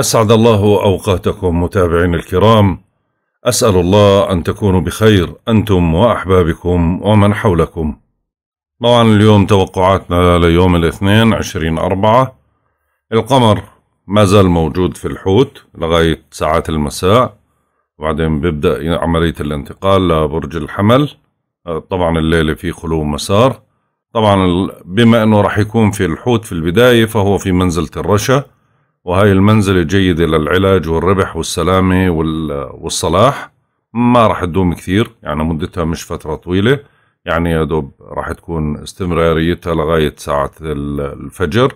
أسعد الله أوقاتكم متابعين الكرام أسأل الله أن تكونوا بخير أنتم وأحبابكم ومن حولكم طبعا اليوم توقعاتنا ليوم الاثنين عشرين أربعة القمر ما زال موجود في الحوت لغاية ساعات المساء وبعدين بيبدأ عملية الانتقال لبرج الحمل طبعا الليلة في خلو مسار طبعا بما أنه راح يكون في الحوت في البداية فهو في منزلة الرشا وهاي المنزلة جيدة للعلاج والربح والسلامة والصلاح ما راح تدوم كثير يعني مدتها مش فترة طويلة يعني يا دوب راح تكون استمراريتها لغاية ساعة الفجر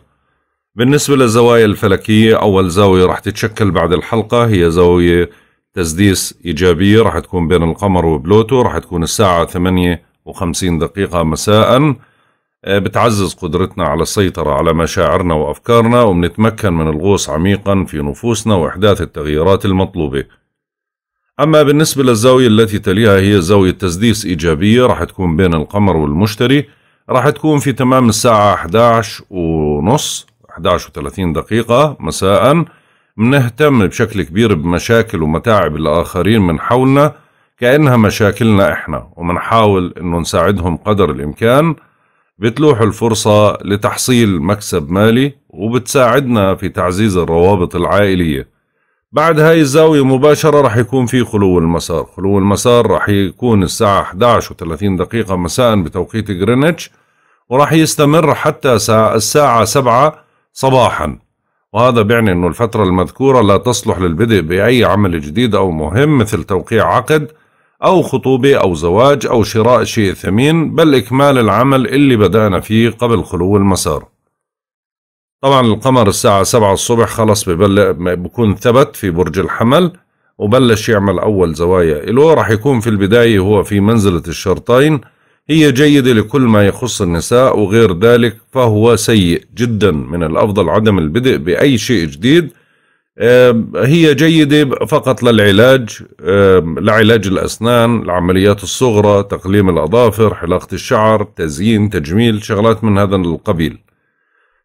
بالنسبة للزوايا الفلكية أول زاوية راح تتشكل بعد الحلقة هي زاوية تسديس إيجابية راح تكون بين القمر وبلوتو راح تكون الساعة ثمانية وخمسين دقيقة مساءً آه، بتعزز قدرتنا على السيطرة على مشاعرنا وأفكارنا وبنتمكن من الغوص عميقا في نفوسنا وإحداث التغييرات المطلوبة أما بالنسبة للزاوية التي تليها هي زاوية تسديس إيجابية راح تكون بين القمر والمشتري راح تكون في تمام الساعة 11 ونص 11 و30 دقيقة مساء منهتم بشكل كبير بمشاكل ومتاعب الآخرين من حولنا كأنها مشاكلنا إحنا ومنحاول أنه نساعدهم قدر الإمكان بتلوح الفرصة لتحصيل مكسب مالي وبتساعدنا في تعزيز الروابط العائلية بعد هاي الزاوية مباشرة رح يكون في خلو المسار خلو المسار رح يكون الساعة 11 و30 دقيقة مساء بتوقيت غرينتش ورح يستمر حتى الساعة 7 صباحا وهذا بيعني أنه الفترة المذكورة لا تصلح للبدء بأي عمل جديد أو مهم مثل توقيع عقد أو خطوبة أو زواج أو شراء شيء ثمين بل إكمال العمل اللي بدأنا فيه قبل خلو المسار طبعا القمر الساعة سبعة الصبح خلص بكون ثبت في برج الحمل وبلش يعمل أول زوايا إلو رح يكون في البداية هو في منزلة الشرطين هي جيدة لكل ما يخص النساء وغير ذلك فهو سيء جدا من الأفضل عدم البدء بأي شيء جديد هي جيدة فقط للعلاج لعلاج الأسنان العمليات الصغرى تقليم الأظافر حلاقة الشعر تزيين تجميل شغلات من هذا القبيل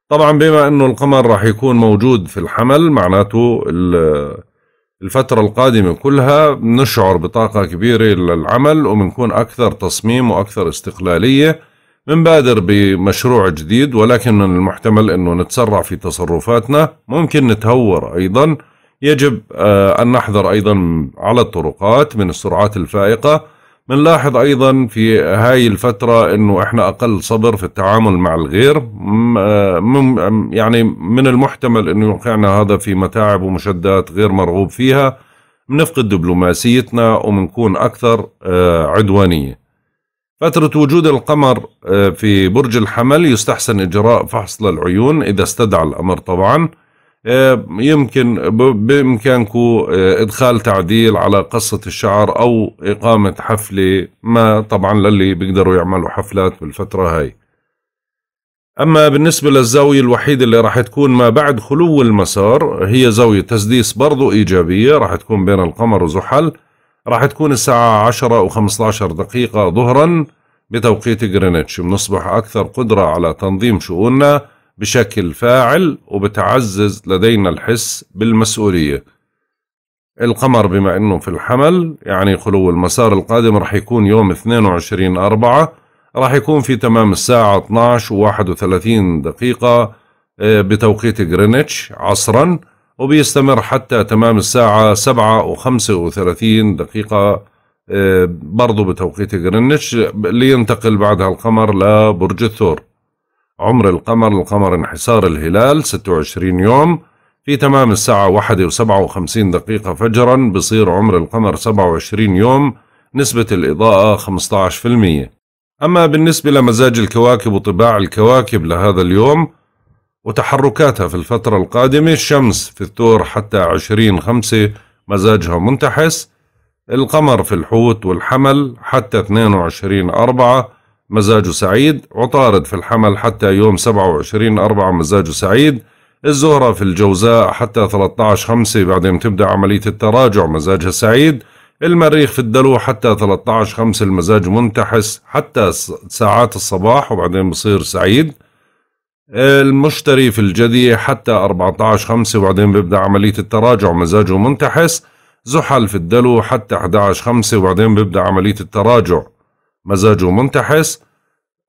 طبعا بما أنه القمر راح يكون موجود في الحمل معناته الفترة القادمة كلها بنشعر بطاقة كبيرة للعمل وبنكون أكثر تصميم وأكثر استقلالية بنبادر بمشروع جديد ولكن من المحتمل أنه نتسرع في تصرفاتنا ممكن نتهور أيضا يجب آه، أن نحذر أيضا على الطرقات من السرعات الفائقة بنلاحظ أيضا في هاي الفترة أنه إحنا أقل صبر في التعامل مع الغير آه، يعني من المحتمل أنه يوقعنا هذا في متاعب ومشدات غير مرغوب فيها بنفقد دبلوماسيتنا وبنكون أكثر آه، عدوانية فترة وجود القمر آه، في برج الحمل يستحسن إجراء فحص للعيون إذا استدعى الأمر طبعا آه، يمكن بإمكانكم آه، إدخال تعديل على قصة الشعر أو إقامة حفلة ما طبعا للي بيقدروا يعملوا حفلات بالفترة هاي أما بالنسبة للزاوية الوحيدة اللي راح تكون ما بعد خلو المسار هي زاوية تسديس برضو إيجابية راح تكون بين القمر وزحل راح تكون الساعة 10 و 15 دقيقة ظهرا بتوقيت جرينتش بنصبح أكثر قدرة على تنظيم شؤوننا بشكل فاعل وبتعزز لدينا الحس بالمسؤولية القمر بما أنه في الحمل يعني خلو المسار القادم راح يكون يوم 22 أربعة راح يكون في تمام الساعة 12 و 31 دقيقة آه، بتوقيت جرينتش عصرا وبيستمر حتى تمام الساعة سبعة وخمسة وثلاثين دقيقة آه، برضو بتوقيت غرينتش لينتقل بعدها القمر لبرج الثور عمر القمر القمر انحسار الهلال ستة وعشرين يوم في تمام الساعة واحدة وسبعة وخمسين دقيقة فجرا بصير عمر القمر سبعة وعشرين يوم نسبة الإضاءة المية أما بالنسبة لمزاج الكواكب وطباع الكواكب لهذا اليوم وتحركاتها في الفترة القادمة الشمس في الثور حتى عشرين خمسة مزاجها منتحس القمر في الحوت والحمل حتى اثنين وعشرين أربعة مزاجه سعيد عطارد في الحمل حتى يوم سبعة وعشرين أربعة مزاجه سعيد الزهرة في الجوزاء حتى عشر خمسة بعدين تبدأ عملية التراجع مزاجها سعيد المريخ في الدلو حتى عشر خمسة المزاج منتحس حتى ساعات الصباح وبعدين بصير سعيد المشتري في الجدي حتى 14 5 وبعدين بيبدأ عملية التراجع مزاجه منتحس زحل في الدلو حتى 11 5 وبعدين بيبدأ عملية التراجع مزاجه منتحس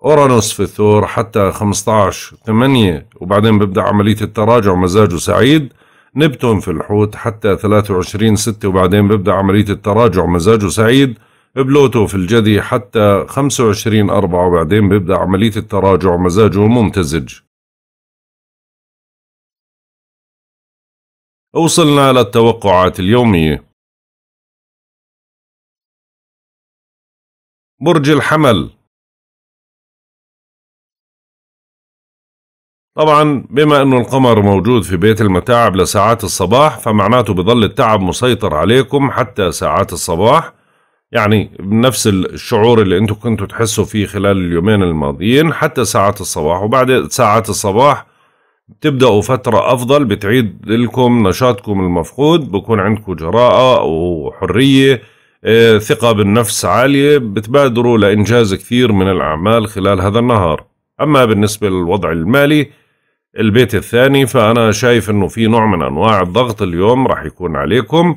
أورانوس في الثور حتى 15 8 وبعدين بيبدأ عملية التراجع مزاجه سعيد نبتون في الحوت حتى 23 6 وبعدين بيبدأ عملية التراجع مزاجه سعيد بلوتو في الجدي حتى 25 4 وبعدين بيبدأ عملية التراجع مزاجه ممتزج وصلنا للتوقعات اليومية برج الحمل طبعا بما انه القمر موجود في بيت المتاعب لساعات الصباح فمعناته بضل التعب مسيطر عليكم حتى ساعات الصباح يعني بنفس الشعور اللي انتم كنتوا تحسوا فيه خلال اليومين الماضيين حتى ساعات الصباح وبعد ساعات الصباح تبدأوا فترة أفضل بتعيد لكم نشاطكم المفقود بكون عندكم جراءة وحرية آه، ثقة بالنفس عالية بتبادروا لإنجاز كثير من الأعمال خلال هذا النهار أما بالنسبة للوضع المالي البيت الثاني فأنا شايف أنه في نوع من أنواع الضغط اليوم رح يكون عليكم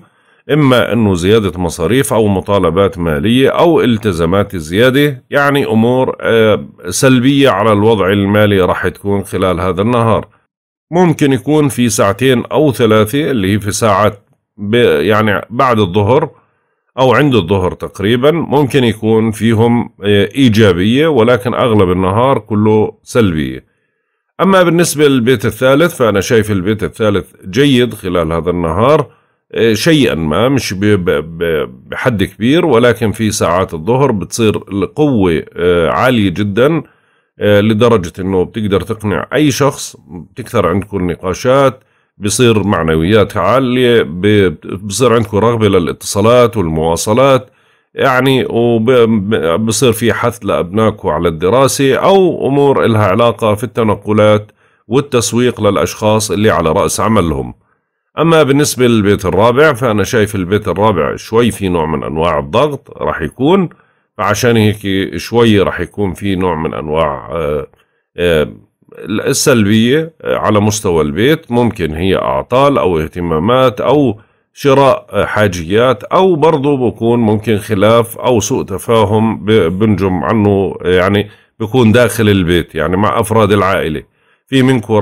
إما أنه زيادة مصاريف أو مطالبات مالية أو التزامات زيادة يعني أمور آه، سلبية على الوضع المالي رح تكون خلال هذا النهار ممكن يكون في ساعتين أو ثلاثة اللي هي في ساعات يعني بعد الظهر أو عند الظهر تقريبا ممكن يكون فيهم آه، إيجابية ولكن أغلب النهار كله سلبية أما بالنسبة للبيت الثالث فأنا شايف البيت الثالث جيد خلال هذا النهار آه، شيئا ما مش بحد كبير ولكن في ساعات الظهر بتصير القوة آه، عالية جدا آه، لدرجة أنه بتقدر تقنع أي شخص بتكثر عندكم النقاشات بصير معنويات عالية بصير عندكم رغبة للاتصالات والمواصلات يعني وبصير في حث لأبنائكم على الدراسة أو أمور إلها علاقة في التنقلات والتسويق للأشخاص اللي على رأس عملهم أما بالنسبة للبيت الرابع فأنا شايف البيت الرابع شوي في نوع من أنواع الضغط راح يكون فعشان هيك شوي رح يكون في نوع من انواع آه، آه، السلبيه على مستوى البيت ممكن هي اعطال او اهتمامات او شراء حاجيات او برضه بكون ممكن خلاف او سوء تفاهم بنجم عنه يعني بكون داخل البيت يعني مع افراد العائله في منكم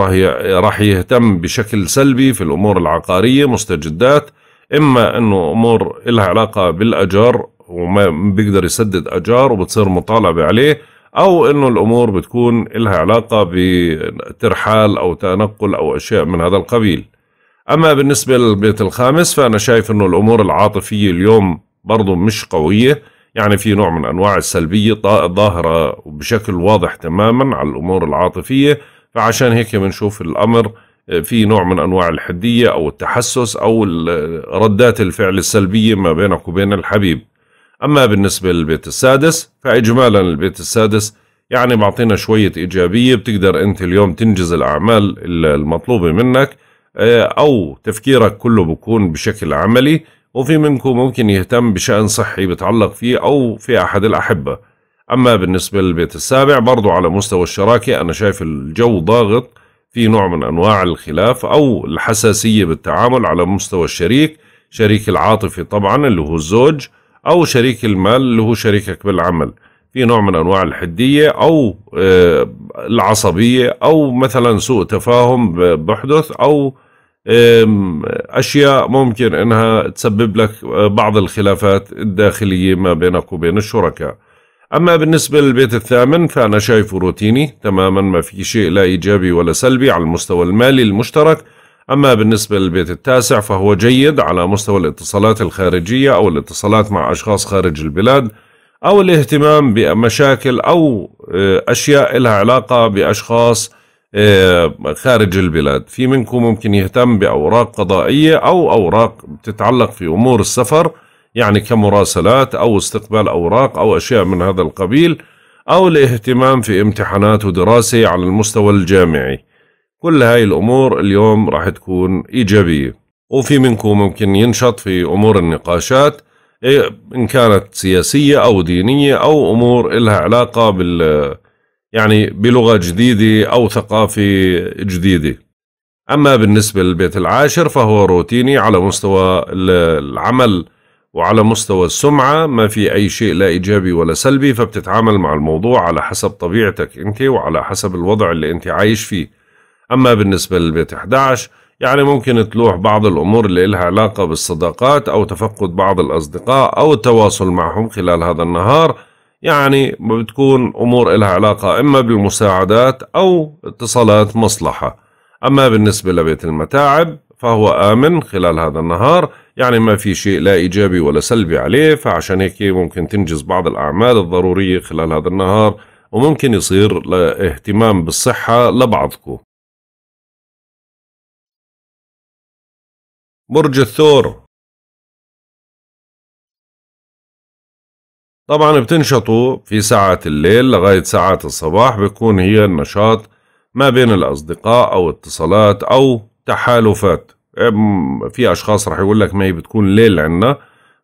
راح يهتم بشكل سلبي في الامور العقاريه مستجدات اما انه امور لها علاقه بالاجار وما بيقدر يسدد اجار وبتصير مطالبه عليه او انه الامور بتكون لها علاقه بترحال او تنقل او اشياء من هذا القبيل. اما بالنسبه للبيت الخامس فانا شايف انه الامور العاطفيه اليوم برضه مش قويه، يعني في نوع من انواع السلبيه ظاهره بشكل واضح تماما على الامور العاطفيه، فعشان هيك بنشوف الامر آه، في نوع من انواع الحديه او التحسس او ردات الفعل السلبيه ما بينك وبين الحبيب. أما بالنسبة للبيت السادس فإجمالا البيت السادس يعني بعطينا شوية إيجابية بتقدر أنت اليوم تنجز الأعمال المطلوبة منك آه، أو تفكيرك كله بكون بشكل عملي وفي منكم ممكن يهتم بشأن صحي بتعلق فيه أو في أحد الأحبة أما بالنسبة للبيت السابع برضو على مستوى الشراكة أنا شايف الجو ضاغط في نوع من أنواع الخلاف أو الحساسية بالتعامل على مستوى الشريك شريك العاطفي طبعا اللي هو الزوج أو شريك المال اللي هو شريكك بالعمل في نوع من أنواع الحدية أو آه، العصبية أو مثلا سوء تفاهم بحدث أو أشياء ممكن أنها تسبب لك آه، بعض الخلافات الداخلية ما بينك وبين الشركاء أما بالنسبة للبيت الثامن فأنا شايفه روتيني تماما ما في شيء لا إيجابي ولا سلبي على المستوى المالي المشترك أما بالنسبة للبيت التاسع فهو جيد على مستوى الاتصالات الخارجية أو الاتصالات مع أشخاص خارج البلاد أو الاهتمام بمشاكل أو آه، أشياء لها علاقة بأشخاص آه، خارج البلاد في منكم ممكن يهتم بأوراق قضائية أو أوراق تتعلق في أمور السفر يعني كمراسلات أو استقبال أوراق أو أشياء من هذا القبيل أو الاهتمام في امتحانات ودراسة على المستوى الجامعي كل هاي الأمور اليوم راح تكون إيجابية وفي منكم ممكن ينشط في أمور النقاشات إيه، إن كانت سياسية أو دينية أو أمور إلها علاقة بال يعني بلغة جديدة أو ثقافة جديدة أما بالنسبة للبيت العاشر فهو روتيني على مستوى العمل وعلى مستوى السمعة ما في أي شيء لا إيجابي ولا سلبي فبتتعامل مع الموضوع على حسب طبيعتك أنت وعلى حسب الوضع اللي أنت عايش فيه أما بالنسبة للبيت 11 يعني ممكن تلوح بعض الأمور اللي لها علاقة بالصداقات أو تفقد بعض الأصدقاء أو التواصل معهم خلال هذا النهار يعني بتكون أمور لها علاقة إما بالمساعدات أو اتصالات مصلحة أما بالنسبة لبيت المتاعب فهو آمن خلال هذا النهار يعني ما في شيء لا إيجابي ولا سلبي عليه فعشان هيك ممكن تنجز بعض الأعمال الضرورية خلال هذا النهار وممكن يصير اهتمام بالصحة لبعضكم برج الثور طبعا بتنشطوا في ساعات الليل لغاية ساعات الصباح بيكون هي النشاط ما بين الأصدقاء أو اتصالات أو تحالفات في أشخاص رح يقول لك ما هي بتكون ليل عندنا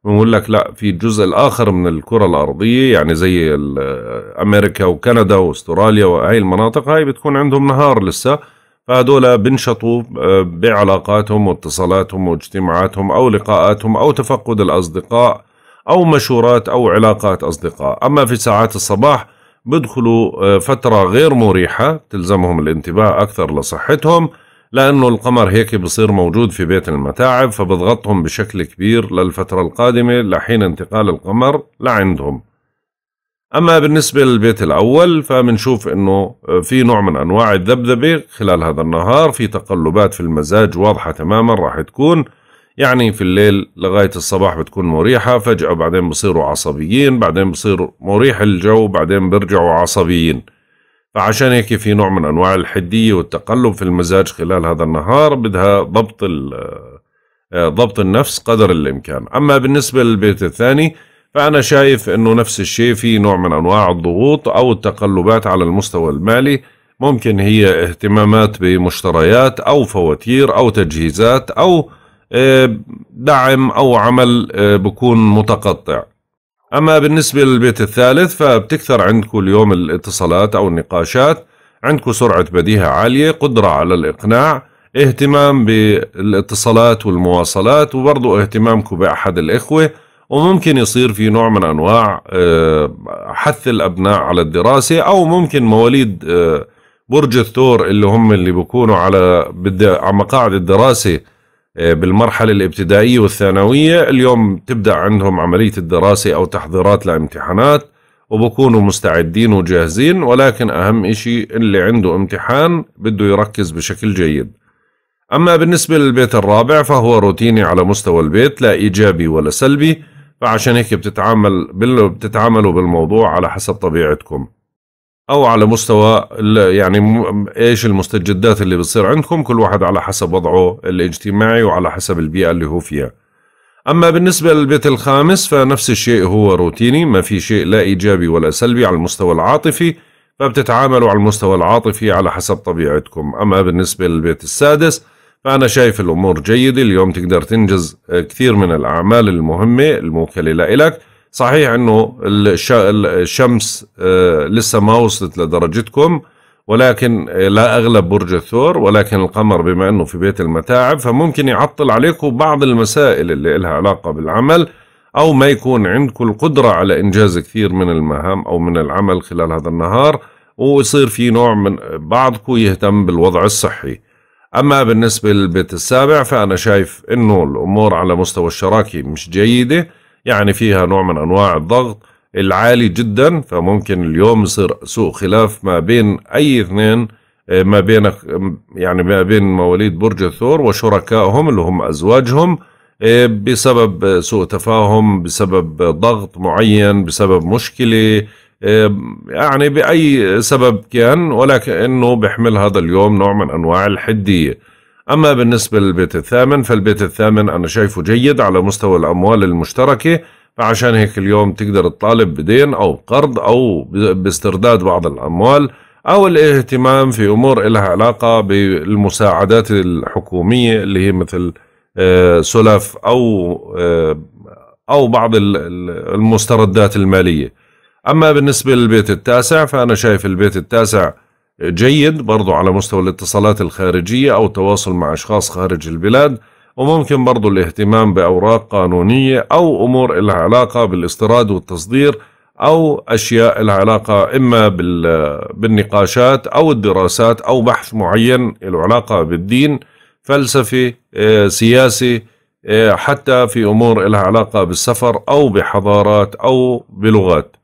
بنقول لك لا في الجزء الآخر من الكرة الأرضية يعني زي آه، أمريكا وكندا واستراليا وهي المناطق هاي بتكون عندهم نهار لسه فهدول بنشطوا آه، بعلاقاتهم واتصالاتهم واجتماعاتهم أو لقاءاتهم أو تفقد الأصدقاء أو مشورات أو علاقات أصدقاء أما في ساعات الصباح بدخلوا آه، فترة غير مريحة تلزمهم الانتباه أكثر لصحتهم لأنه القمر هيك بصير موجود في بيت المتاعب فبضغطهم بشكل كبير للفترة القادمة لحين انتقال القمر لعندهم أما بالنسبة للبيت الأول فبنشوف أنه آه، في نوع من أنواع الذبذبة خلال هذا النهار في تقلبات في المزاج واضحة تماما راح تكون يعني في الليل لغاية الصباح بتكون مريحة فجأة بعدين بصيروا عصبيين بعدين بصير مريح الجو بعدين بيرجعوا عصبيين فعشان هيك في نوع من أنواع الحدية والتقلب في المزاج خلال هذا النهار بدها ضبط آه، آه، ضبط النفس قدر الإمكان أما بالنسبة للبيت الثاني فأنا شايف أنه نفس الشيء في نوع من أنواع الضغوط أو التقلبات على المستوى المالي ممكن هي اهتمامات بمشتريات أو فواتير أو تجهيزات أو آه، دعم أو عمل آه، بكون متقطع أما بالنسبة للبيت الثالث فبتكثر عندكم اليوم الاتصالات أو النقاشات عندكم سرعة بديهة عالية قدرة على الإقناع اهتمام بالاتصالات والمواصلات وبرضو اهتمامكم بأحد الإخوة وممكن يصير في نوع من انواع آه، حث الابناء على الدراسه او ممكن مواليد آه، برج الثور اللي هم اللي بيكونوا على على مقاعد الدراسه آه، بالمرحله الابتدائيه والثانويه اليوم تبدا عندهم عمليه الدراسه او تحضيرات لامتحانات وبكونوا مستعدين وجاهزين ولكن اهم شيء اللي عنده امتحان بده يركز بشكل جيد أما بالنسبة للبيت الرابع فهو روتيني على مستوى البيت لا إيجابي ولا سلبي فعشان هيك بتتعامل بال... بتتعاملوا بالموضوع على حسب طبيعتكم او على مستوى يعني ايش المستجدات اللي بتصير عندكم كل واحد على حسب وضعه الاجتماعي وعلى حسب البيئه اللي هو فيها اما بالنسبه للبيت الخامس فنفس الشيء هو روتيني ما في شيء لا ايجابي ولا سلبي على المستوى العاطفي فبتتعاملوا على المستوى العاطفي على حسب طبيعتكم اما بالنسبه للبيت السادس فأنا شايف الأمور جيدة اليوم تقدر تنجز كثير من الأعمال المهمة الموكلة لإلك صحيح أنه الشمس آه، لسه ما وصلت لدرجتكم ولكن آه، لا أغلب برج الثور ولكن القمر بما أنه في بيت المتاعب فممكن يعطل عليكم بعض المسائل اللي لها علاقة بالعمل أو ما يكون عندكم القدرة على إنجاز كثير من المهام أو من العمل خلال هذا النهار ويصير في نوع من بعضكم يهتم بالوضع الصحي أما بالنسبة للبيت السابع فأنا شايف أنه الأمور على مستوى الشراكة مش جيدة يعني فيها نوع من أنواع الضغط العالي جدا فممكن اليوم يصير سوء خلاف ما بين أي اثنين آه، ما بين يعني ما بين مواليد برج الثور وشركائهم اللي هم أزواجهم آه، بسبب سوء تفاهم بسبب ضغط معين بسبب مشكلة آه، يعني بأي سبب كان ولكن أنه بيحمل هذا اليوم نوع من أنواع الحدية أما بالنسبة للبيت الثامن فالبيت الثامن أنا شايفه جيد على مستوى الأموال المشتركة فعشان هيك اليوم تقدر تطالب بدين أو قرض أو باسترداد بعض الأموال أو الاهتمام في أمور لها علاقة بالمساعدات الحكومية اللي هي مثل آه، سلف أو آه، أو بعض المستردات المالية أما بالنسبة للبيت التاسع فأنا شايف البيت التاسع جيد برضو على مستوى الاتصالات الخارجية أو التواصل مع أشخاص خارج البلاد وممكن برضو الاهتمام بأوراق قانونية أو أمور لها علاقة بالاستيراد والتصدير أو أشياء لها علاقة إما بالنقاشات أو الدراسات أو بحث معين له علاقة بالدين فلسفي آه، سياسي آه، حتى في أمور لها علاقة بالسفر أو بحضارات أو بلغات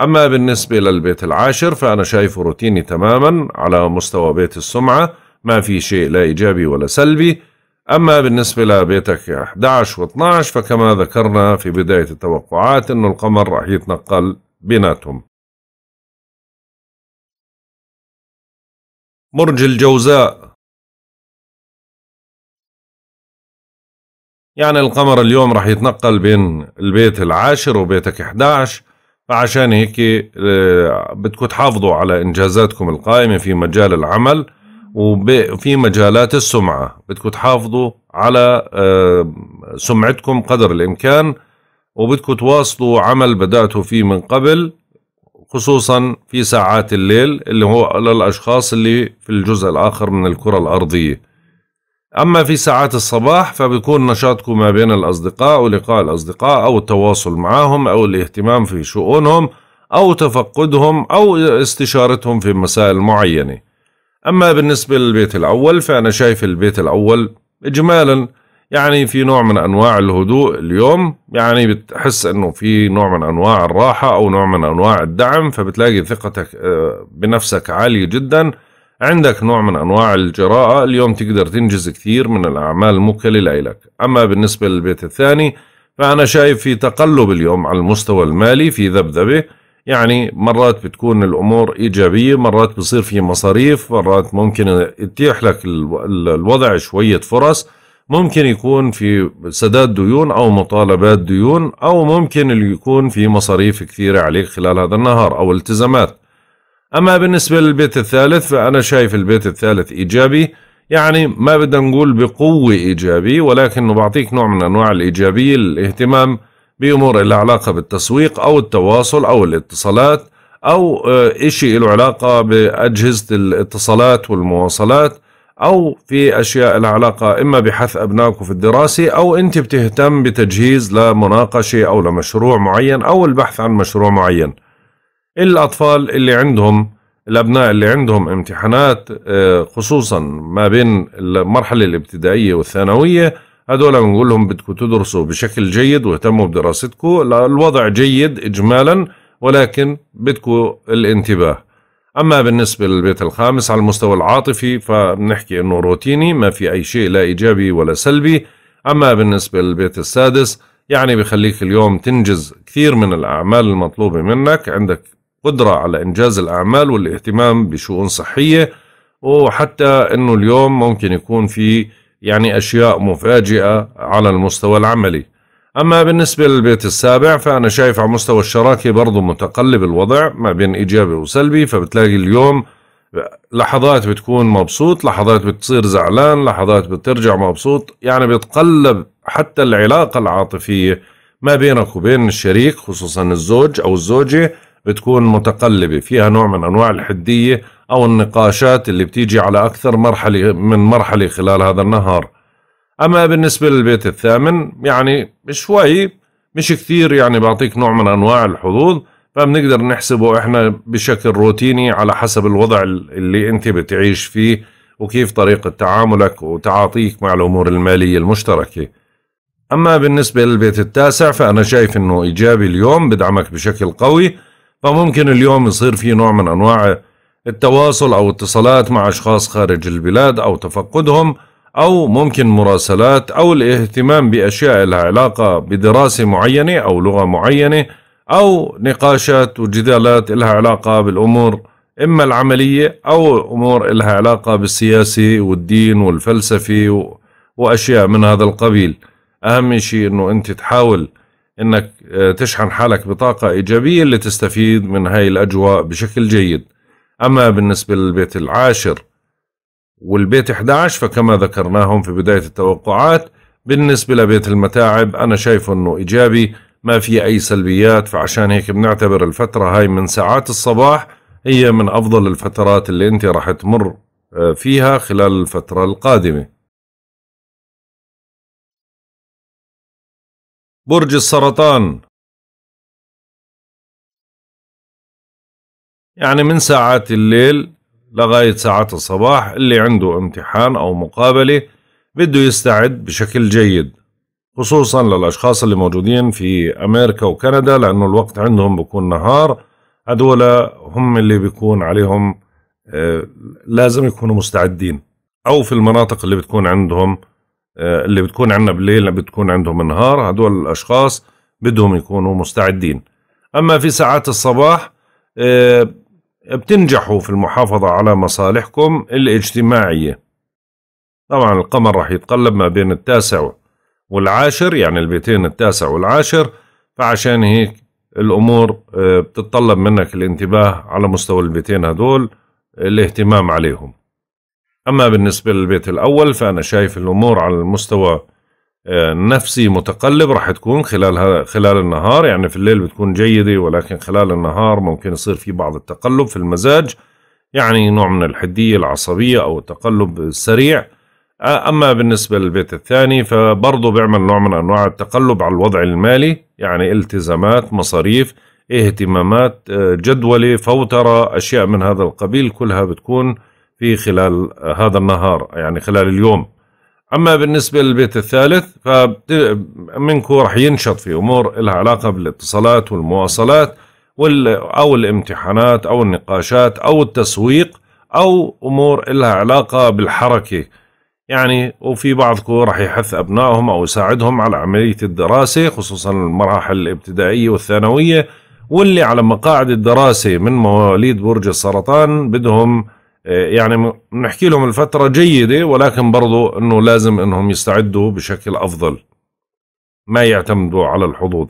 أما بالنسبة للبيت العاشر فأنا شايفه روتيني تماما على مستوى بيت السمعة ما في شيء لا إيجابي ولا سلبي أما بالنسبة لبيتك 11 و12 فكما ذكرنا في بداية التوقعات أنه القمر راح يتنقل بيناتهم برج الجوزاء يعني القمر اليوم راح يتنقل بين البيت العاشر وبيتك 11 فعشان هيك آه، بدكم تحافظوا على انجازاتكم القائمه في مجال العمل وفي مجالات السمعه بدكم تحافظوا على آه، سمعتكم قدر الامكان وبدكم تواصلوا عمل بداتوا فيه من قبل خصوصا في ساعات الليل اللي هو للاشخاص اللي في الجزء الاخر من الكره الارضيه أما في ساعات الصباح فبيكون نشاطكم ما بين الأصدقاء ولقاء الأصدقاء أو التواصل معهم أو الاهتمام في شؤونهم أو تفقدهم أو استشارتهم في مسائل معينة أما بالنسبة للبيت الأول فأنا شايف البيت الأول إجمالا يعني في نوع من أنواع الهدوء اليوم يعني بتحس أنه في نوع من أنواع الراحة أو نوع من أنواع الدعم فبتلاقي ثقتك آه، بنفسك عالية جداً عندك نوع من أنواع الجراءة اليوم تقدر تنجز كثير من الأعمال الموكلة لك أما بالنسبة للبيت الثاني فأنا شايف في تقلب اليوم على المستوى المالي في ذبذبة يعني مرات بتكون الأمور إيجابية مرات بصير في مصاريف مرات ممكن يتيح لك الوضع شوية فرص ممكن يكون في سداد ديون أو مطالبات ديون أو ممكن يكون في مصاريف كثيرة عليك خلال هذا النهار أو التزامات أما بالنسبة للبيت الثالث فأنا شايف البيت الثالث إيجابي يعني ما بدنا نقول بقوة إيجابي ولكنه بعطيك نوع من أنواع الإيجابية الاهتمام بأمور اللي علاقة بالتسويق أو التواصل أو الاتصالات أو آه، إشي له علاقة بأجهزة الاتصالات والمواصلات أو في أشياء العلاقة علاقة إما بحث أبنائك في الدراسة أو أنت بتهتم بتجهيز لمناقشة أو لمشروع معين أو البحث عن مشروع معين الأطفال اللي عندهم الأبناء اللي عندهم امتحانات آه، خصوصا ما بين المرحلة الابتدائية والثانوية هذول بنقول لهم بدكم تدرسوا بشكل جيد واهتموا بدراستكم الوضع جيد إجمالا ولكن بدكم الانتباه أما بالنسبة للبيت الخامس على المستوى العاطفي فبنحكي أنه روتيني ما في أي شيء لا إيجابي ولا سلبي أما بالنسبة للبيت السادس يعني بخليك اليوم تنجز كثير من الأعمال المطلوبة منك عندك قدرة على إنجاز الأعمال والاهتمام بشؤون صحية وحتى أنه اليوم ممكن يكون في يعني أشياء مفاجئة على المستوى العملي أما بالنسبة للبيت السابع فأنا شايف على مستوى الشراكة برضه متقلب الوضع ما بين إيجابي وسلبي فبتلاقي اليوم لحظات بتكون مبسوط لحظات بتصير زعلان لحظات بترجع مبسوط يعني بتقلب حتى العلاقة العاطفية ما بينك وبين الشريك خصوصا الزوج أو الزوجة بتكون متقلبة فيها نوع من أنواع الحدية أو النقاشات اللي بتيجي على أكثر مرحلة من مرحلة خلال هذا النهار أما بالنسبة للبيت الثامن يعني شوي مش كثير يعني بعطيك نوع من أنواع الحظوظ فبنقدر نحسبه إحنا بشكل روتيني على حسب الوضع اللي أنت بتعيش فيه وكيف طريقة تعاملك وتعاطيك مع الأمور المالية المشتركة أما بالنسبة للبيت التاسع فأنا شايف أنه إيجابي اليوم بدعمك بشكل قوي فممكن اليوم يصير في نوع من أنواع التواصل أو اتصالات مع أشخاص خارج البلاد أو تفقدهم أو ممكن مراسلات أو الاهتمام بأشياء لها علاقة بدراسة معينة أو لغة معينة أو نقاشات وجدالات لها علاقة بالأمور إما العملية أو أمور لها علاقة بالسياسة والدين والفلسفة وأشياء من هذا القبيل أهم شيء أنه أنت تحاول أنك آه، تشحن حالك بطاقة إيجابية اللي تستفيد من هاي الأجواء بشكل جيد أما بالنسبة للبيت العاشر والبيت 11 فكما ذكرناهم في بداية التوقعات بالنسبة لبيت المتاعب أنا شايفه أنه إيجابي ما في أي سلبيات فعشان هيك بنعتبر الفترة هاي من ساعات الصباح هي من أفضل الفترات اللي أنت راح تمر آه، فيها خلال الفترة القادمة برج السرطان يعني من ساعات الليل لغاية ساعات الصباح اللي عنده امتحان أو مقابلة بده يستعد بشكل جيد خصوصا للأشخاص اللي موجودين في أمريكا وكندا لأنه الوقت عندهم بكون نهار هدول هم اللي بيكون عليهم آه، لازم يكونوا مستعدين أو في المناطق اللي بتكون عندهم آه، اللي بتكون عندنا بالليل بتكون عندهم النهار هدول الأشخاص بدهم يكونوا مستعدين أما في ساعات الصباح آه، بتنجحوا في المحافظة على مصالحكم الاجتماعية طبعا القمر راح يتقلب ما بين التاسع والعاشر يعني البيتين التاسع والعاشر فعشان هيك الأمور آه، بتتطلب منك الانتباه على مستوى البيتين هدول الاهتمام عليهم أما بالنسبة للبيت الأول فأنا شايف الأمور على المستوى آه، نفسي متقلب راح تكون خلال خلال النهار يعني في الليل بتكون جيدة ولكن خلال النهار ممكن يصير في بعض التقلب في المزاج يعني نوع من الحدية العصبية أو التقلب السريع آه، أما بالنسبة للبيت الثاني فبرضه بيعمل نوع من أنواع التقلب على الوضع المالي يعني التزامات مصاريف اهتمامات آه، جدولة فوترة أشياء من هذا القبيل كلها بتكون في خلال هذا النهار يعني خلال اليوم أما بالنسبة للبيت الثالث فمنكم رح ينشط في أمور لها علاقة بالاتصالات والمواصلات وال أو الامتحانات أو النقاشات أو التسويق أو أمور لها علاقة بالحركة يعني وفي بعضكم راح يحث أبنائهم أو يساعدهم على عملية الدراسة خصوصا المراحل الابتدائية والثانوية واللي على مقاعد الدراسة من مواليد برج السرطان بدهم آه، يعني بنحكي لهم الفترة جيدة ولكن برضو انه لازم انهم يستعدوا بشكل افضل ما يعتمدوا على الحظوظ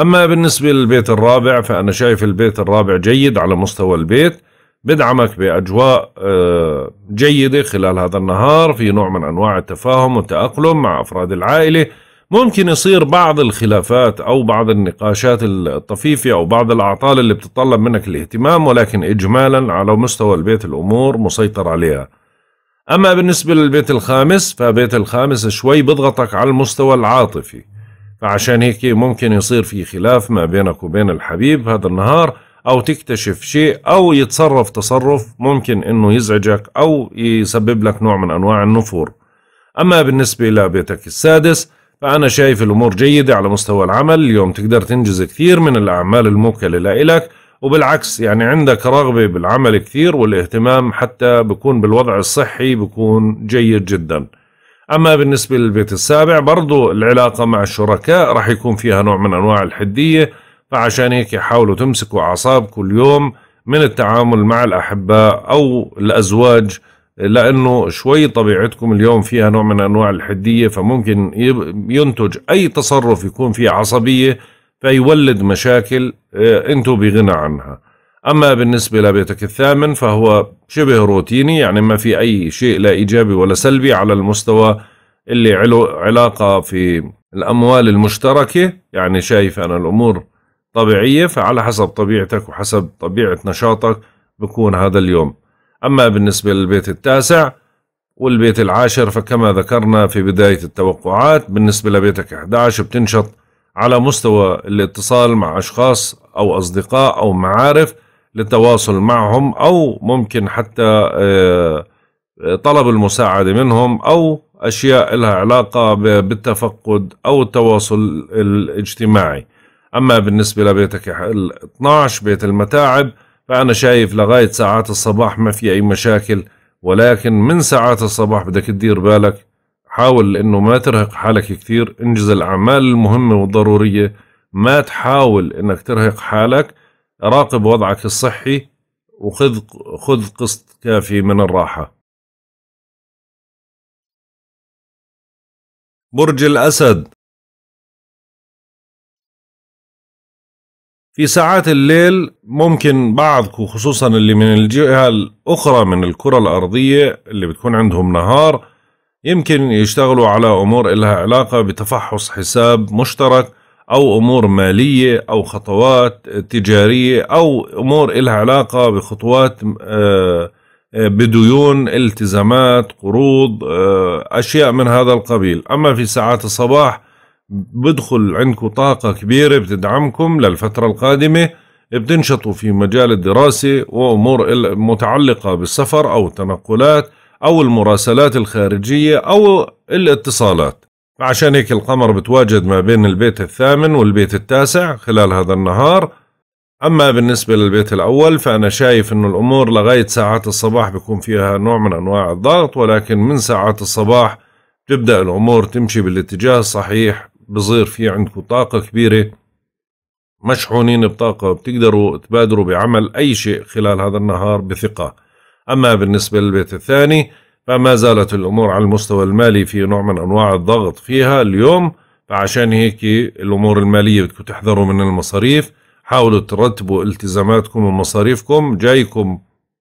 اما بالنسبة للبيت الرابع فانا شايف البيت الرابع جيد على مستوى البيت بدعمك باجواء آه، جيدة خلال هذا النهار في نوع من انواع التفاهم والتأقلم مع افراد العائلة ممكن يصير بعض الخلافات او بعض النقاشات الطفيفه او بعض الاعطال اللي بتطلب منك الاهتمام ولكن اجمالا على مستوى البيت الامور مسيطر عليها. اما بالنسبه للبيت الخامس فبيت الخامس شوي بضغطك على المستوى العاطفي. فعشان هيك ممكن يصير في خلاف ما بينك وبين الحبيب هذا النهار او تكتشف شيء او يتصرف تصرف ممكن انه يزعجك او يسبب لك نوع من انواع النفور. اما بالنسبه لبيتك السادس فأنا شايف الأمور جيدة على مستوى العمل اليوم تقدر تنجز كثير من الأعمال الموكلة لإلك وبالعكس يعني عندك رغبة بالعمل كثير والاهتمام حتى بكون بالوضع الصحي بكون جيد جدا أما بالنسبة للبيت السابع برضو العلاقة مع الشركاء رح يكون فيها نوع من أنواع الحدية فعشان هيك حاولوا تمسكوا أعصابكم اليوم من التعامل مع الأحباء أو الأزواج لانه شوي طبيعتكم اليوم فيها نوع من انواع الحديه فممكن ينتج اي تصرف يكون فيه عصبيه فيولد مشاكل آه، انتم بغنى عنها اما بالنسبه لبيتك الثامن فهو شبه روتيني يعني ما في اي شيء لا ايجابي ولا سلبي على المستوى اللي علاقه في الاموال المشتركه يعني شايف انا الامور طبيعيه فعلى حسب طبيعتك وحسب طبيعه نشاطك بكون هذا اليوم أما بالنسبة للبيت التاسع والبيت العاشر فكما ذكرنا في بداية التوقعات بالنسبة لبيتك 11 بتنشط على مستوى الاتصال مع أشخاص أو أصدقاء أو معارف للتواصل معهم أو ممكن حتى آه، طلب المساعدة منهم أو أشياء لها علاقة بالتفقد أو التواصل الاجتماعي أما بالنسبة لبيتك 12 بيت المتاعب فأنا شايف لغاية ساعات الصباح ما في أي مشاكل ولكن من ساعات الصباح بدك تدير بالك حاول إنه ما ترهق حالك كثير انجز الأعمال المهمة والضرورية ما تحاول إنك ترهق حالك راقب وضعك الصحي وخذ خذ قسط كافي من الراحة برج الأسد في ساعات الليل ممكن بعضكم خصوصا اللي من الجهة الأخرى من الكرة الأرضية اللي بتكون عندهم نهار يمكن يشتغلوا على أمور إلها علاقة بتفحص حساب مشترك أو أمور مالية أو خطوات تجارية أو أمور إلها علاقة بخطوات آه، آه، بديون التزامات قروض آه، أشياء من هذا القبيل أما في ساعات الصباح بدخل عندكم طاقة كبيرة بتدعمكم للفترة القادمة بتنشطوا في مجال الدراسة وأمور متعلقة بالسفر أو التنقلات أو المراسلات الخارجية أو الاتصالات عشان هيك القمر بتواجد ما بين البيت الثامن والبيت التاسع خلال هذا النهار أما بالنسبة للبيت الأول فأنا شايف أنه الأمور لغاية ساعات الصباح بيكون فيها نوع من أنواع الضغط ولكن من ساعات الصباح تبدأ الأمور تمشي بالاتجاه الصحيح بصير في عندكم طاقة كبيرة مشحونين بطاقة بتقدروا تبادروا بعمل أي شيء خلال هذا النهار بثقة أما بالنسبة للبيت الثاني فما زالت الأمور على المستوى المالي في نوع من أنواع الضغط فيها اليوم فعشان هيك الأمور المالية بدكم تحذروا من المصاريف حاولوا ترتبوا التزاماتكم ومصاريفكم جايكم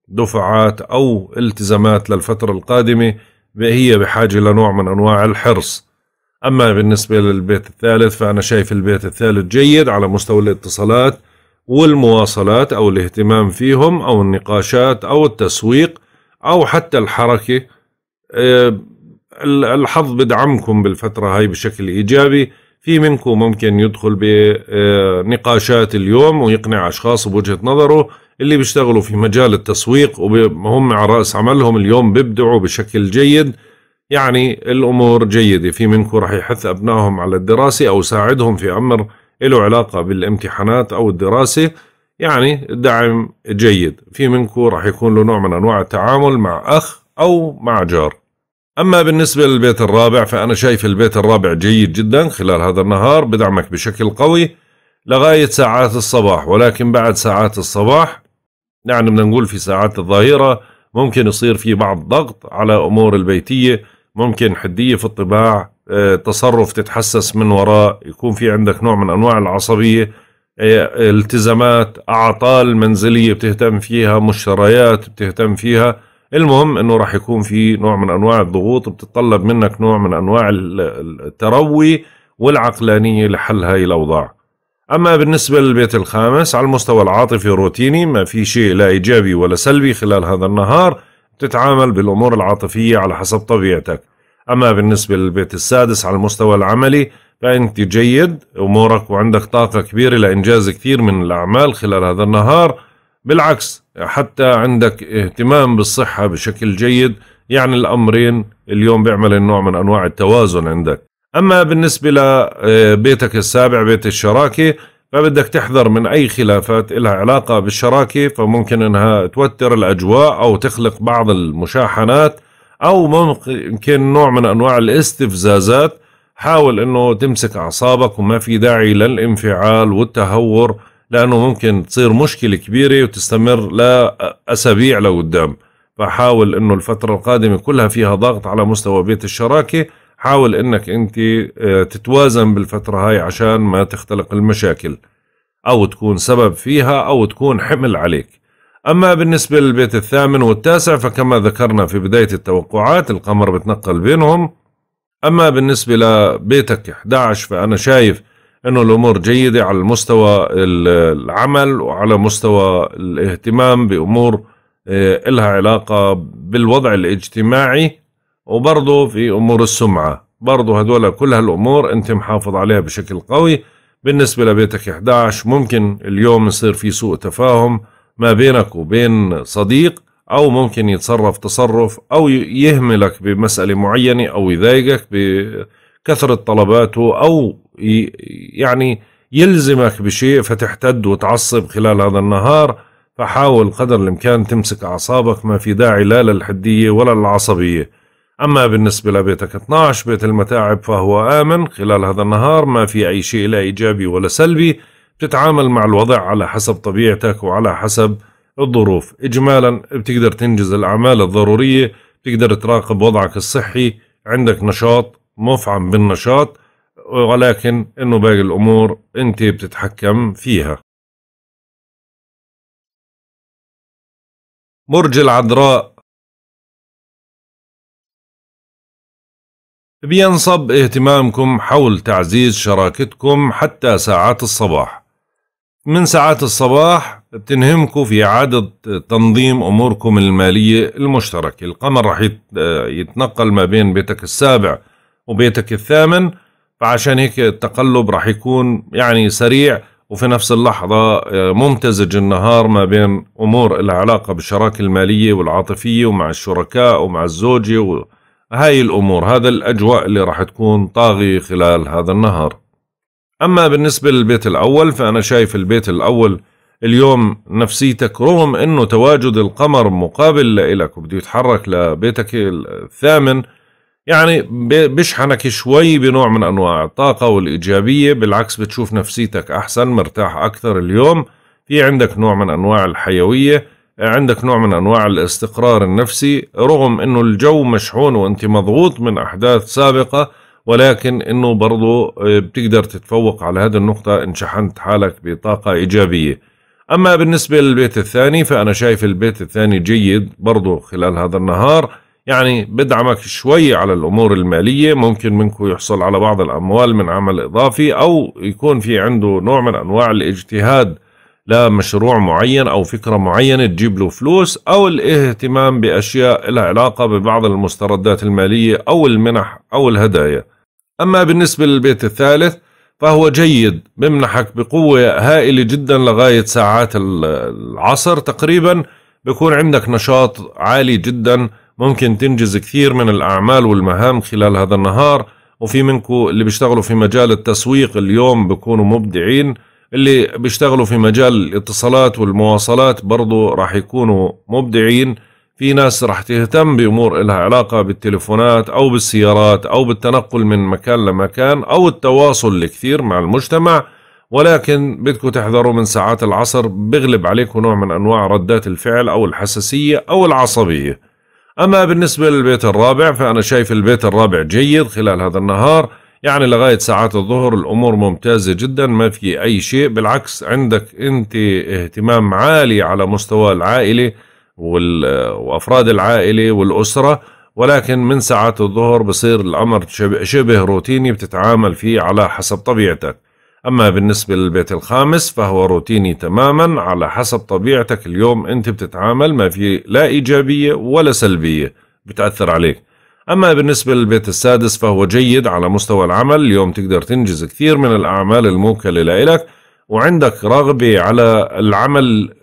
دفعات أو التزامات للفترة القادمة هي بحاجة لنوع من أنواع الحرص أما بالنسبة للبيت الثالث فأنا شايف البيت الثالث جيد على مستوى الاتصالات والمواصلات أو الاهتمام فيهم أو النقاشات أو التسويق أو حتى الحركة آه، الحظ بدعمكم بالفترة هاي بشكل إيجابي في منكم ممكن يدخل بنقاشات آه، اليوم ويقنع أشخاص بوجهة نظره اللي بيشتغلوا في مجال التسويق وهم على رأس عملهم اليوم بيبدعوا بشكل جيد يعني الأمور جيدة في منكم رح يحث أبنائهم على الدراسة أو ساعدهم في أمر له علاقة بالامتحانات أو الدراسة يعني دعم جيد في منكم رح يكون له نوع من أنواع التعامل مع أخ أو مع جار أما بالنسبة للبيت الرابع فأنا شايف البيت الرابع جيد جدا خلال هذا النهار بدعمك بشكل قوي لغاية ساعات الصباح ولكن بعد ساعات الصباح يعني بدنا نقول في ساعات الظهيرة ممكن يصير في بعض ضغط على أمور البيتية ممكن حديه في الطباع آه، تصرف تتحسس من وراء يكون في عندك نوع من انواع العصبيه آه، التزامات اعطال منزليه بتهتم فيها مشتريات بتهتم فيها المهم انه راح يكون في نوع من انواع الضغوط بتتطلب منك نوع من انواع التروي والعقلانيه لحل هاي الاوضاع اما بالنسبه للبيت الخامس على المستوى العاطفي روتيني ما في شيء لا ايجابي ولا سلبي خلال هذا النهار تتعامل بالأمور العاطفية على حسب طبيعتك أما بالنسبة للبيت السادس على المستوى العملي فأنت جيد أمورك وعندك طاقة كبيرة لإنجاز كثير من الأعمال خلال هذا النهار بالعكس حتى عندك اهتمام بالصحة بشكل جيد يعني الأمرين اليوم بيعمل نوع من أنواع التوازن عندك أما بالنسبة لبيتك السابع بيت الشراكة فبدك تحذر من أي خلافات لها علاقة بالشراكة فممكن أنها توتر الأجواء أو تخلق بعض المشاحنات أو ممكن نوع من أنواع الاستفزازات حاول أنه تمسك أعصابك وما في داعي للانفعال والتهور لأنه ممكن تصير مشكلة كبيرة وتستمر لأسابيع لقدام فحاول أنه الفترة القادمة كلها فيها ضغط على مستوى بيت الشراكة حاول انك انت آه، تتوازن بالفترة هاي عشان ما تختلق المشاكل او تكون سبب فيها او تكون حمل عليك اما بالنسبة للبيت الثامن والتاسع فكما ذكرنا في بداية التوقعات القمر بتنقل بينهم اما بالنسبة لبيتك 11 فانا شايف انه الامور جيدة على مستوى العمل وعلى مستوى الاهتمام بامور آه، إلها علاقة بالوضع الاجتماعي وبرضه في امور السمعه برضه هذول كل هالامور انت محافظ عليها بشكل قوي بالنسبه لبيتك 11 ممكن اليوم يصير في سوء تفاهم ما بينك وبين صديق او ممكن يتصرف تصرف او يهملك بمساله معينه او يضايقك بكثره طلباته او يعني يلزمك بشيء فتحتد وتعصب خلال هذا النهار فحاول قدر الامكان تمسك اعصابك ما في داعي لا للحديه ولا للعصبيه أما بالنسبة لبيتك 12 بيت المتاعب فهو آمن خلال هذا النهار ما في أي شيء لا إيجابي ولا سلبي بتتعامل مع الوضع على حسب طبيعتك وعلى حسب الظروف إجمالا بتقدر تنجز الأعمال الضرورية بتقدر تراقب وضعك الصحي عندك نشاط مفعم بالنشاط ولكن انه باقي الامور انت بتتحكم فيها برج العذراء بينصب اهتمامكم حول تعزيز شراكتكم حتى ساعات الصباح من ساعات الصباح بتنهمكم في إعادة تنظيم أموركم المالية المشتركة القمر رح يتنقل ما بين بيتك السابع وبيتك الثامن فعشان هيك التقلب رح يكون يعني سريع وفي نفس اللحظة آه، ممتزج النهار ما بين أمور العلاقة بالشراكة المالية والعاطفية ومع الشركاء ومع الزوجة و... هاي الأمور هذا الأجواء اللي راح تكون طاغية خلال هذا النهار أما بالنسبة للبيت الأول فأنا شايف البيت الأول اليوم نفسيتك رغم أنه تواجد القمر مقابل لإلك وبده يتحرك لبيتك الثامن يعني بشحنك شوي بنوع من أنواع الطاقة والإيجابية بالعكس بتشوف نفسيتك أحسن مرتاح أكثر اليوم في عندك نوع من أنواع الحيوية عندك نوع من انواع الاستقرار النفسي رغم انه الجو مشحون وانت مضغوط من احداث سابقه ولكن انه برضو آه، بتقدر تتفوق على هذه النقطه ان شحنت حالك بطاقه ايجابيه اما بالنسبه للبيت الثاني فانا شايف البيت الثاني جيد برضو خلال هذا النهار يعني بدعمك شوي على الامور الماليه ممكن منكم يحصل على بعض الاموال من عمل اضافي او يكون في عنده نوع من انواع الاجتهاد لمشروع معين أو فكرة معينة تجيب له فلوس أو الاهتمام بأشياء لها علاقة ببعض المستردات المالية أو المنح أو الهدايا أما بالنسبة للبيت الثالث فهو جيد بمنحك بقوة هائلة جدا لغاية ساعات العصر تقريبا بيكون عندك نشاط عالي جدا ممكن تنجز كثير من الأعمال والمهام خلال هذا النهار وفي منكم اللي بيشتغلوا في مجال التسويق اليوم بيكونوا مبدعين اللي بيشتغلوا في مجال الاتصالات والمواصلات برضو راح يكونوا مبدعين في ناس راح تهتم بأمور إلها علاقة بالتليفونات أو بالسيارات أو بالتنقل من مكان لمكان أو التواصل الكثير مع المجتمع ولكن بدكم تحذروا من ساعات العصر بغلب عليكم نوع من أنواع ردات الفعل أو الحساسية أو العصبية أما بالنسبة للبيت الرابع فأنا شايف البيت الرابع جيد خلال هذا النهار يعني لغاية ساعات الظهر الأمور ممتازة جدا ما في أي شيء بالعكس عندك أنت اهتمام عالي على مستوى العائلة وأفراد العائلة والأسرة ولكن من ساعات الظهر بصير الأمر شبه روتيني بتتعامل فيه على حسب طبيعتك أما بالنسبة للبيت الخامس فهو روتيني تماما على حسب طبيعتك اليوم أنت بتتعامل ما في لا إيجابية ولا سلبية بتأثر عليك أما بالنسبة للبيت السادس فهو جيد على مستوى العمل اليوم تقدر تنجز كثير من الأعمال الموكلة لإلك وعندك رغبة على العمل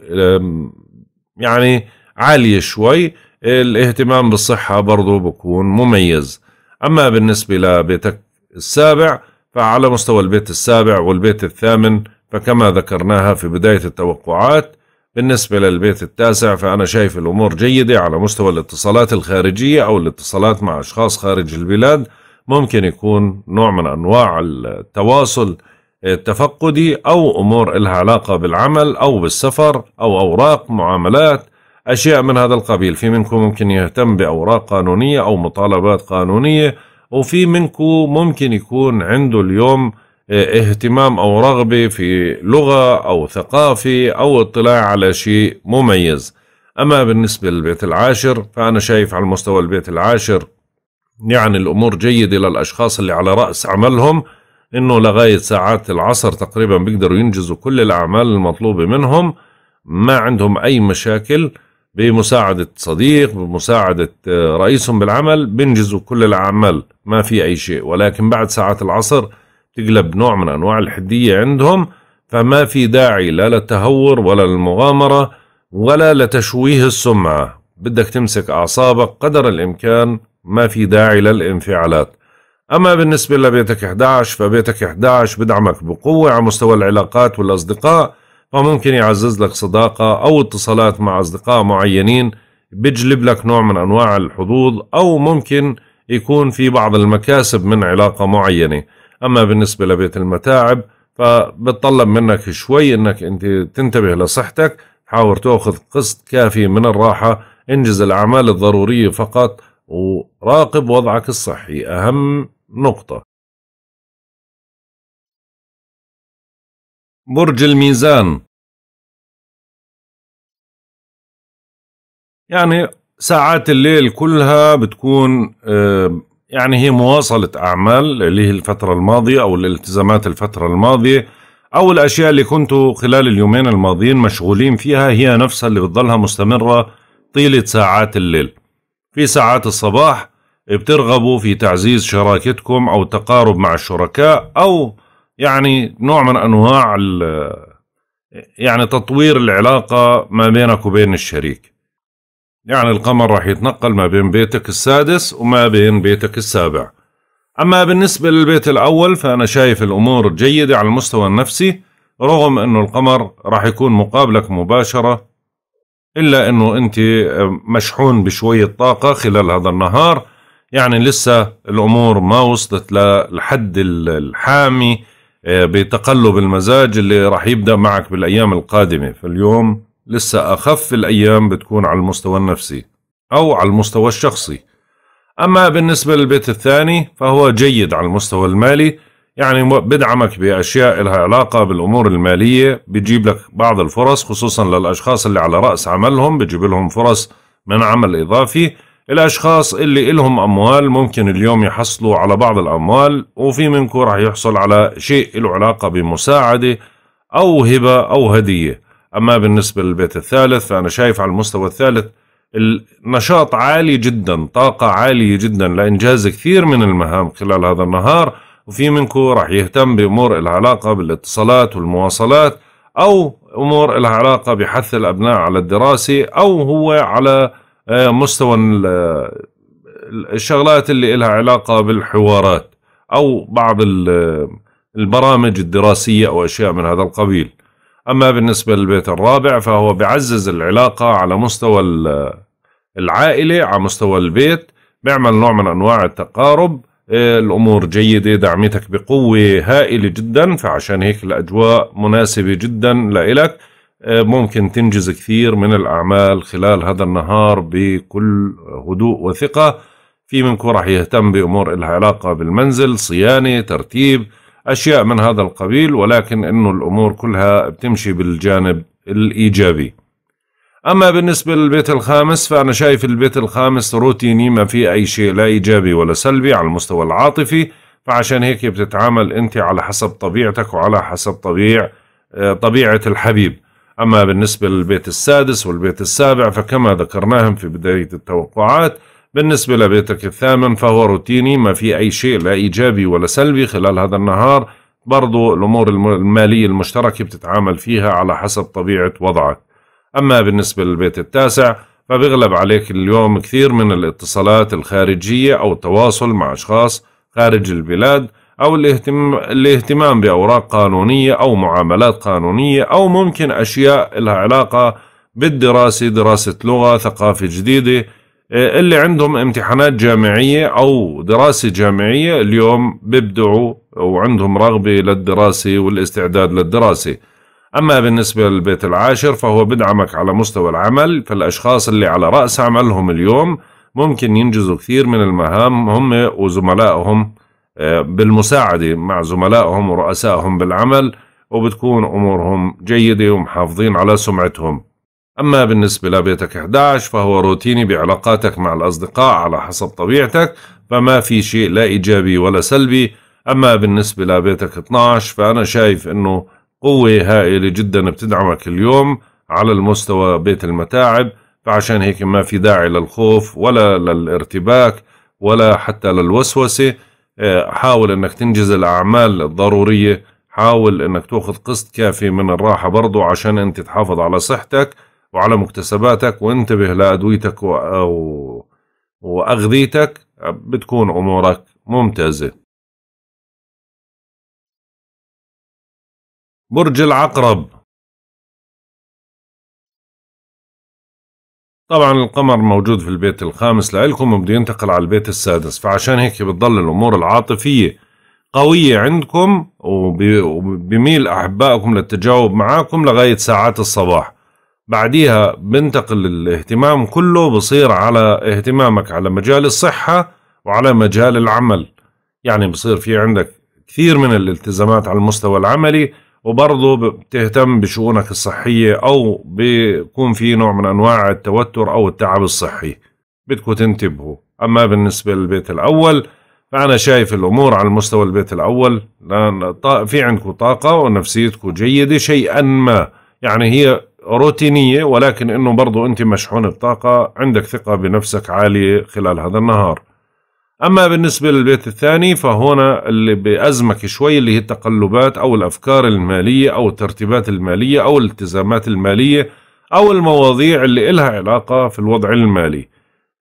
يعني عالية شوي الاهتمام بالصحة برضو بكون مميز أما بالنسبة لبيتك السابع فعلى مستوى البيت السابع والبيت الثامن فكما ذكرناها في بداية التوقعات بالنسبة للبيت التاسع فأنا شايف الأمور جيدة على مستوى الاتصالات الخارجية أو الاتصالات مع أشخاص خارج البلاد ممكن يكون نوع من أنواع التواصل التفقدي أو أمور إلها علاقة بالعمل أو بالسفر أو أوراق معاملات أشياء من هذا القبيل في منكم ممكن يهتم بأوراق قانونية أو مطالبات قانونية وفي منكم ممكن يكون عنده اليوم آه، اهتمام أو رغبة في لغة أو ثقافة أو اطلاع على شيء مميز أما بالنسبة للبيت العاشر فأنا شايف على المستوى البيت العاشر يعني الأمور جيدة للأشخاص اللي على رأس عملهم إنه لغاية ساعات العصر تقريبا بيقدروا ينجزوا كل الأعمال المطلوبة منهم ما عندهم أي مشاكل بمساعدة صديق بمساعدة آه، رئيسهم بالعمل بينجزوا كل الأعمال ما في أي شيء ولكن بعد ساعات العصر تقلب نوع من أنواع الحدية عندهم فما في داعي لا للتهور ولا للمغامرة ولا لتشويه السمعة بدك تمسك أعصابك قدر الإمكان ما في داعي للانفعالات أما بالنسبة لبيتك 11 فبيتك 11 بدعمك بقوة على مستوى العلاقات والأصدقاء فممكن يعزز لك صداقة أو اتصالات مع أصدقاء معينين بيجلب لك نوع من أنواع الحظوظ أو ممكن يكون في بعض المكاسب من علاقة معينة أما بالنسبة لبيت المتاعب فبتطلب منك شوي أنك أنت تنتبه لصحتك حاول تأخذ قسط كافي من الراحة انجز الأعمال الضرورية فقط وراقب وضعك الصحي أهم نقطة برج الميزان يعني ساعات الليل كلها بتكون آه، يعني هي مواصلة أعمال اللي هي الفترة الماضية أو الالتزامات الفترة الماضية أو الأشياء اللي كنتوا خلال اليومين الماضيين مشغولين فيها هي نفسها اللي بتضلها مستمرة طيلة ساعات الليل في ساعات الصباح بترغبوا في تعزيز شراكتكم أو التقارب مع الشركاء أو يعني نوع من أنواع يعني تطوير العلاقة ما بينك وبين الشريك يعني القمر راح يتنقل ما بين بيتك السادس وما بين بيتك السابع أما بالنسبة للبيت الأول فأنا شايف الأمور جيدة على المستوى النفسي رغم أنه القمر راح يكون مقابلك مباشرة إلا أنه أنت مشحون بشوية طاقة خلال هذا النهار يعني لسه الأمور ما وصلت للحد الحامي آه، بتقلب المزاج اللي راح يبدأ معك بالأيام القادمة فاليوم لسه أخف الأيام بتكون على المستوى النفسي أو على المستوى الشخصي أما بالنسبة للبيت الثاني فهو جيد على المستوى المالي يعني بدعمك بأشياء لها علاقة بالأمور المالية بيجيب لك بعض الفرص خصوصا للأشخاص اللي على رأس عملهم بيجيب لهم فرص من عمل إضافي الأشخاص اللي إلهم أموال ممكن اليوم يحصلوا على بعض الأموال وفي منكم راح يحصل على شيء له علاقة بمساعدة أو هبة أو هدية أما بالنسبة للبيت الثالث فأنا شايف على المستوى الثالث النشاط عالي جدا طاقة عالية جدا لإنجاز كثير من المهام خلال هذا النهار وفي منكم راح يهتم بأمور لها علاقة بالاتصالات والمواصلات أو أمور لها علاقة بحث الأبناء على الدراسة أو هو على آه، مستوى آه، الشغلات اللي لها علاقة بالحوارات أو بعض آه، البرامج الدراسية أو أشياء من هذا القبيل أما بالنسبة للبيت الرابع فهو بعزز العلاقة على مستوى العائلة على مستوى البيت بيعمل نوع من أنواع التقارب إيه، الأمور جيدة دعمتك بقوة هائلة جدا فعشان هيك الأجواء مناسبة جدا لإلك إيه، ممكن تنجز كثير من الأعمال خلال هذا النهار بكل هدوء وثقة في منكم راح يهتم بأمور إلها علاقة بالمنزل صيانة ترتيب أشياء من هذا القبيل ولكن أنه الأمور كلها بتمشي بالجانب الإيجابي أما بالنسبة للبيت الخامس فأنا شايف البيت الخامس روتيني ما في أي شيء لا إيجابي ولا سلبي على المستوى العاطفي فعشان هيك بتتعامل أنت على حسب طبيعتك وعلى حسب طبيع طبيعة الحبيب أما بالنسبة للبيت السادس والبيت السابع فكما ذكرناهم في بداية التوقعات بالنسبة لبيتك الثامن فهو روتيني ما في أي شيء لا إيجابي ولا سلبي خلال هذا النهار برضو الأمور المالية المشتركة بتتعامل فيها على حسب طبيعة وضعك أما بالنسبة للبيت التاسع فبيغلب عليك اليوم كثير من الاتصالات الخارجية أو التواصل مع أشخاص خارج البلاد أو الاهتمام, الاهتمام بأوراق قانونية أو معاملات قانونية أو ممكن أشياء لها علاقة بالدراسة دراسة لغة ثقافة جديدة آه، اللي عندهم امتحانات جامعية أو دراسة جامعية اليوم بيبدعوا وعندهم رغبة للدراسة والاستعداد للدراسة أما بالنسبة للبيت العاشر فهو بدعمك على مستوى العمل فالأشخاص اللي على رأس عملهم اليوم ممكن ينجزوا كثير من المهام هم وزملائهم آه، بالمساعدة مع زملائهم ورؤسائهم بالعمل وبتكون أمورهم جيدة ومحافظين على سمعتهم أما بالنسبة لبيتك 11 فهو روتيني بعلاقاتك مع الأصدقاء على حسب طبيعتك فما في شيء لا إيجابي ولا سلبي أما بالنسبة لبيتك 12 فأنا شايف أنه قوة هائلة جدا بتدعمك اليوم على المستوى بيت المتاعب فعشان هيك ما في داعي للخوف ولا للارتباك ولا حتى للوسوسة آه، حاول أنك تنجز الأعمال الضرورية حاول أنك تأخذ قسط كافي من الراحة برضو عشان أنت تحافظ على صحتك وعلى مكتسباتك وانتبه لأدويتك و... وأغذيتك بتكون أمورك ممتازة برج العقرب طبعا القمر موجود في البيت الخامس لإلكم وبده ينتقل على البيت السادس فعشان هيك بتضل الأمور العاطفية قوية عندكم وبميل أحبائكم للتجاوب معاكم لغاية ساعات الصباح بعديها بنتقل الاهتمام كله بصير على اهتمامك على مجال الصحة وعلى مجال العمل يعني بصير في عندك كثير من الالتزامات على المستوى العملي وبرضه بتهتم بشؤونك الصحية أو بيكون في نوع من أنواع التوتر أو التعب الصحي بدكم تنتبهوا أما بالنسبة للبيت الأول فأنا شايف الأمور على مستوى البيت الأول لأن في عندكم طاقة ونفسيتكم جيدة شيئا ما يعني هي روتينية ولكن انه برضو انت مشحون الطاقة عندك ثقة بنفسك عالية خلال هذا النهار اما بالنسبة للبيت الثاني فهنا اللي بأزمك شوي اللي هي التقلبات او الافكار المالية او الترتيبات المالية او الالتزامات المالية او المواضيع اللي إلها علاقة في الوضع المالي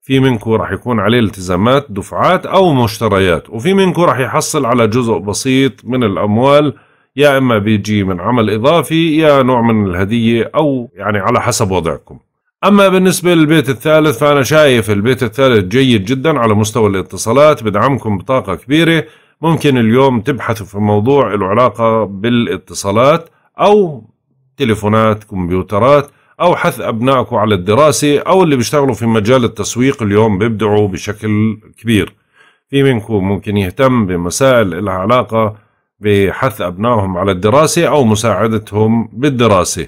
في منكو راح يكون عليه التزامات دفعات او مشتريات وفي منكو راح يحصل على جزء بسيط من الاموال يا اما بيجي من عمل اضافي يا نوع من الهديه او يعني على حسب وضعكم اما بالنسبه للبيت الثالث فانا شايف البيت الثالث جيد جدا على مستوى الاتصالات بدعمكم بطاقه كبيره ممكن اليوم تبحثوا في موضوع له علاقه بالاتصالات او تليفونات كمبيوترات او حث ابنائكم على الدراسه او اللي بيشتغلوا في مجال التسويق اليوم بيبدعوا بشكل كبير في منكم ممكن يهتم بمسائل لها علاقه بحث أبنائهم على الدراسة أو مساعدتهم بالدراسة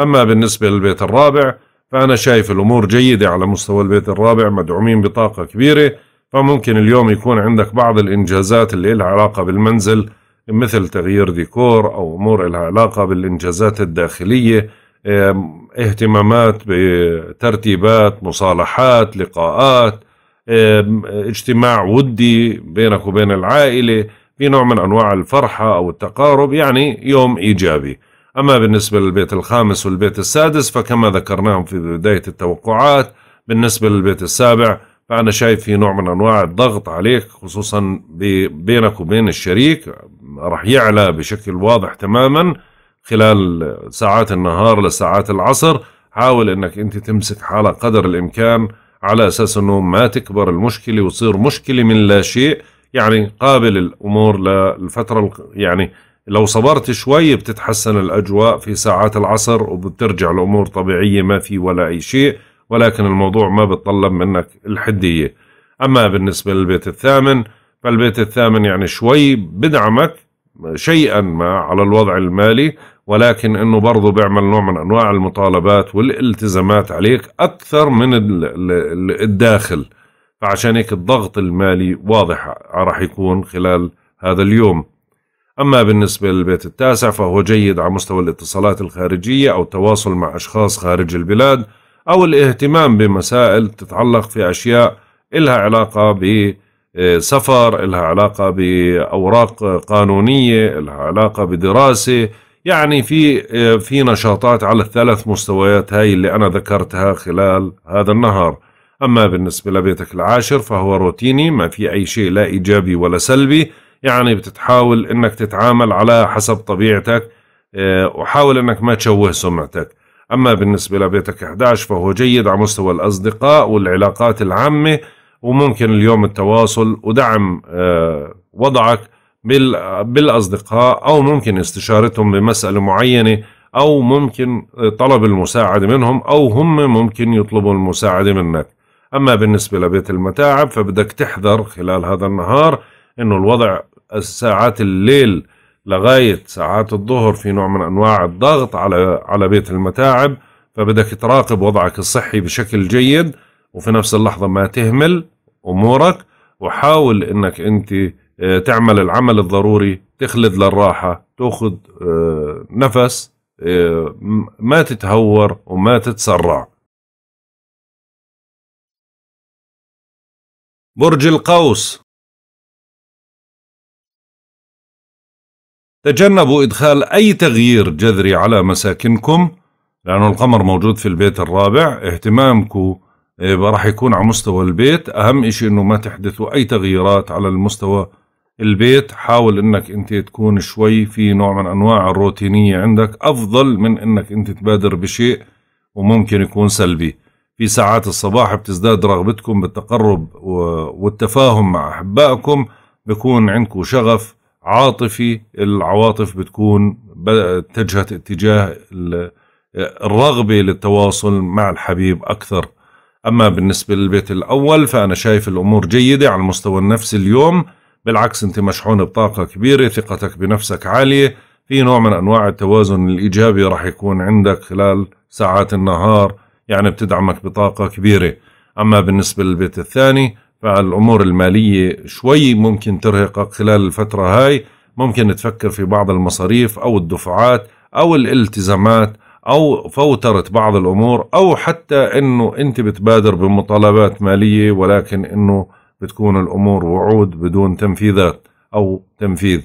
أما بالنسبة للبيت الرابع فأنا شايف الأمور جيدة على مستوى البيت الرابع مدعومين بطاقة كبيرة فممكن اليوم يكون عندك بعض الإنجازات اللي لها علاقة بالمنزل مثل تغيير ديكور أو أمور لها علاقة بالإنجازات الداخلية اهتمامات بترتيبات مصالحات لقاءات اجتماع ودي بينك وبين العائلة في نوع من أنواع الفرحة أو التقارب يعني يوم إيجابي أما بالنسبة للبيت الخامس والبيت السادس فكما ذكرناهم في بداية التوقعات بالنسبة للبيت السابع فأنا شايف في نوع من أنواع الضغط عليك خصوصا بينك وبين الشريك راح يعلى بشكل واضح تماما خلال ساعات النهار لساعات العصر حاول أنك أنت تمسك حالك قدر الإمكان على أساس أنه ما تكبر المشكلة وتصير مشكلة من لا شيء يعني قابل الامور للفتره يعني لو صبرت شوي بتتحسن الاجواء في ساعات العصر وبترجع الامور طبيعيه ما في ولا اي شيء ولكن الموضوع ما بتطلب منك الحديه اما بالنسبه للبيت الثامن فالبيت الثامن يعني شوي بدعمك شيئا ما على الوضع المالي ولكن انه برضه بيعمل نوع من انواع المطالبات والالتزامات عليك اكثر من الداخل فعشان هيك الضغط المالي واضح راح يكون خلال هذا اليوم أما بالنسبة للبيت التاسع فهو جيد على مستوى الاتصالات الخارجية أو التواصل مع أشخاص خارج البلاد أو الاهتمام بمسائل تتعلق في أشياء إلها علاقة بسفر إلها علاقة بأوراق قانونية إلها علاقة بدراسة يعني في في نشاطات على الثلاث مستويات هاي اللي أنا ذكرتها خلال هذا النهار أما بالنسبة لبيتك العاشر فهو روتيني ما في أي شيء لا إيجابي ولا سلبي يعني بتتحاول أنك تتعامل على حسب طبيعتك آه، وحاول أنك ما تشوه سمعتك أما بالنسبة لبيتك 11 فهو جيد على مستوى الأصدقاء والعلاقات العامة وممكن اليوم التواصل ودعم آه، وضعك بالأصدقاء أو ممكن استشارتهم بمسألة معينة أو ممكن طلب المساعدة منهم أو هم ممكن يطلبوا المساعدة منك أما بالنسبة لبيت المتاعب فبدك تحذر خلال هذا النهار أنه الوضع ساعات الليل لغاية ساعات الظهر في نوع من أنواع الضغط على على بيت المتاعب فبدك تراقب وضعك الصحي بشكل جيد وفي نفس اللحظة ما تهمل أمورك وحاول أنك أنت آه، تعمل العمل الضروري تخلد للراحة تأخذ آه، نفس آه، ما تتهور وما تتسرع برج القوس تجنبوا إدخال أي تغيير جذري على مساكنكم لأنه القمر موجود في البيت الرابع اهتمامكم إيه، راح يكون على مستوى البيت أهم إشي أنه ما تحدثوا أي تغييرات على المستوى البيت حاول أنك أنت تكون شوي في نوع من أنواع الروتينية عندك أفضل من أنك أنت تبادر بشيء وممكن يكون سلبي في ساعات الصباح بتزداد رغبتكم بالتقرب والتفاهم مع أحبائكم بكون عندكم شغف عاطفي العواطف بتكون اتجهت اتجاه الرغبة للتواصل مع الحبيب أكثر أما بالنسبة للبيت الأول فأنا شايف الأمور جيدة على المستوى النفسي اليوم بالعكس أنت مشحون بطاقة كبيرة ثقتك بنفسك عالية في نوع من أنواع التوازن الإيجابي راح يكون عندك خلال ساعات النهار يعني بتدعمك بطاقة كبيرة أما بالنسبة للبيت الثاني فالأمور المالية شوي ممكن ترهقك خلال الفترة هاي ممكن تفكر في بعض المصاريف أو الدفعات أو الالتزامات أو فوترة بعض الأمور أو حتى أنه أنت بتبادر بمطالبات مالية ولكن أنه بتكون الأمور وعود بدون تنفيذات أو تنفيذ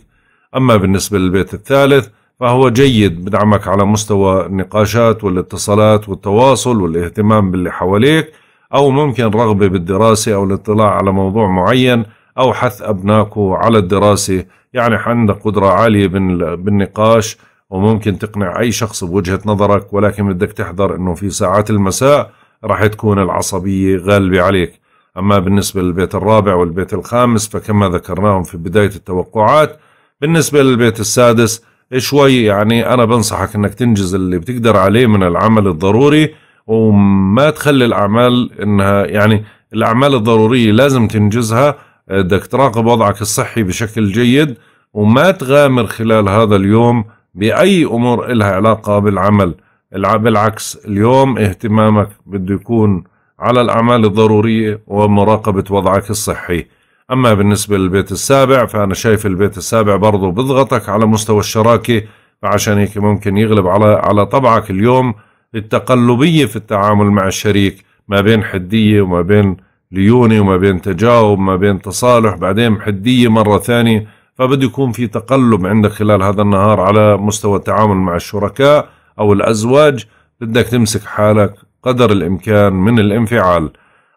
أما بالنسبة للبيت الثالث فهو جيد بدعمك على مستوى النقاشات والاتصالات والتواصل والاهتمام باللي حواليك أو ممكن رغبة بالدراسة أو الاطلاع على موضوع معين أو حث أبنائك على الدراسة يعني عندك قدرة عالية بالنقاش وممكن تقنع أي شخص بوجهة نظرك ولكن بدك تحذر أنه في ساعات المساء راح تكون العصبية غالبة عليك أما بالنسبة للبيت الرابع والبيت الخامس فكما ذكرناهم في بداية التوقعات بالنسبة للبيت السادس شوي يعني انا بنصحك انك تنجز اللي بتقدر عليه من العمل الضروري وما تخلي الاعمال انها يعني الاعمال الضروريه لازم تنجزها بدك تراقب وضعك الصحي بشكل جيد وما تغامر خلال هذا اليوم باي امور إلها علاقه بالعمل بالعكس اليوم اهتمامك بده يكون على الاعمال الضروريه ومراقبه وضعك الصحي أما بالنسبة للبيت السابع فأنا شايف البيت السابع برضه بضغطك على مستوى الشراكة فعشان هيك ممكن يغلب على على طبعك اليوم التقلبية في التعامل مع الشريك ما بين حدية وما بين ليونة وما بين تجاوب ما بين تصالح بعدين حدية مرة ثانية فبده يكون في تقلب عندك خلال هذا النهار على مستوى التعامل مع الشركاء أو الأزواج بدك تمسك حالك قدر الإمكان من الانفعال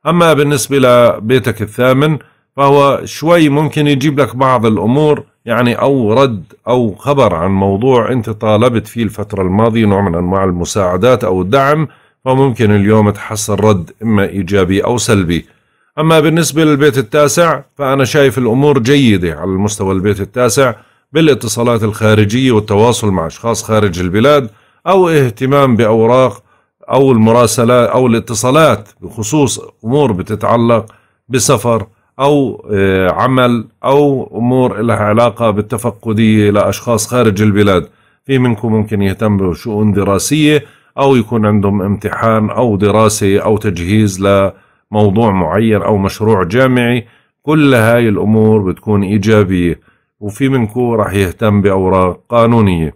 أما بالنسبة لبيتك الثامن فهو شوي ممكن يجيب لك بعض الأمور يعني أو رد أو خبر عن موضوع أنت طالبت فيه الفترة الماضية نوع من أنواع المساعدات أو الدعم فممكن اليوم تحصل رد إما إيجابي أو سلبي أما بالنسبة للبيت التاسع فأنا شايف الأمور جيدة على المستوى البيت التاسع بالاتصالات الخارجية والتواصل مع أشخاص خارج البلاد أو اهتمام بأوراق أو المراسلات أو الاتصالات بخصوص أمور بتتعلق بسفر أو آه، عمل أو أمور لها علاقة بالتفقدية لأشخاص خارج البلاد في منكم ممكن يهتم بشؤون دراسية أو يكون عندهم امتحان أو دراسة أو تجهيز لموضوع معين أو مشروع جامعي كل هاي الأمور بتكون إيجابية وفي منكم راح يهتم بأوراق قانونية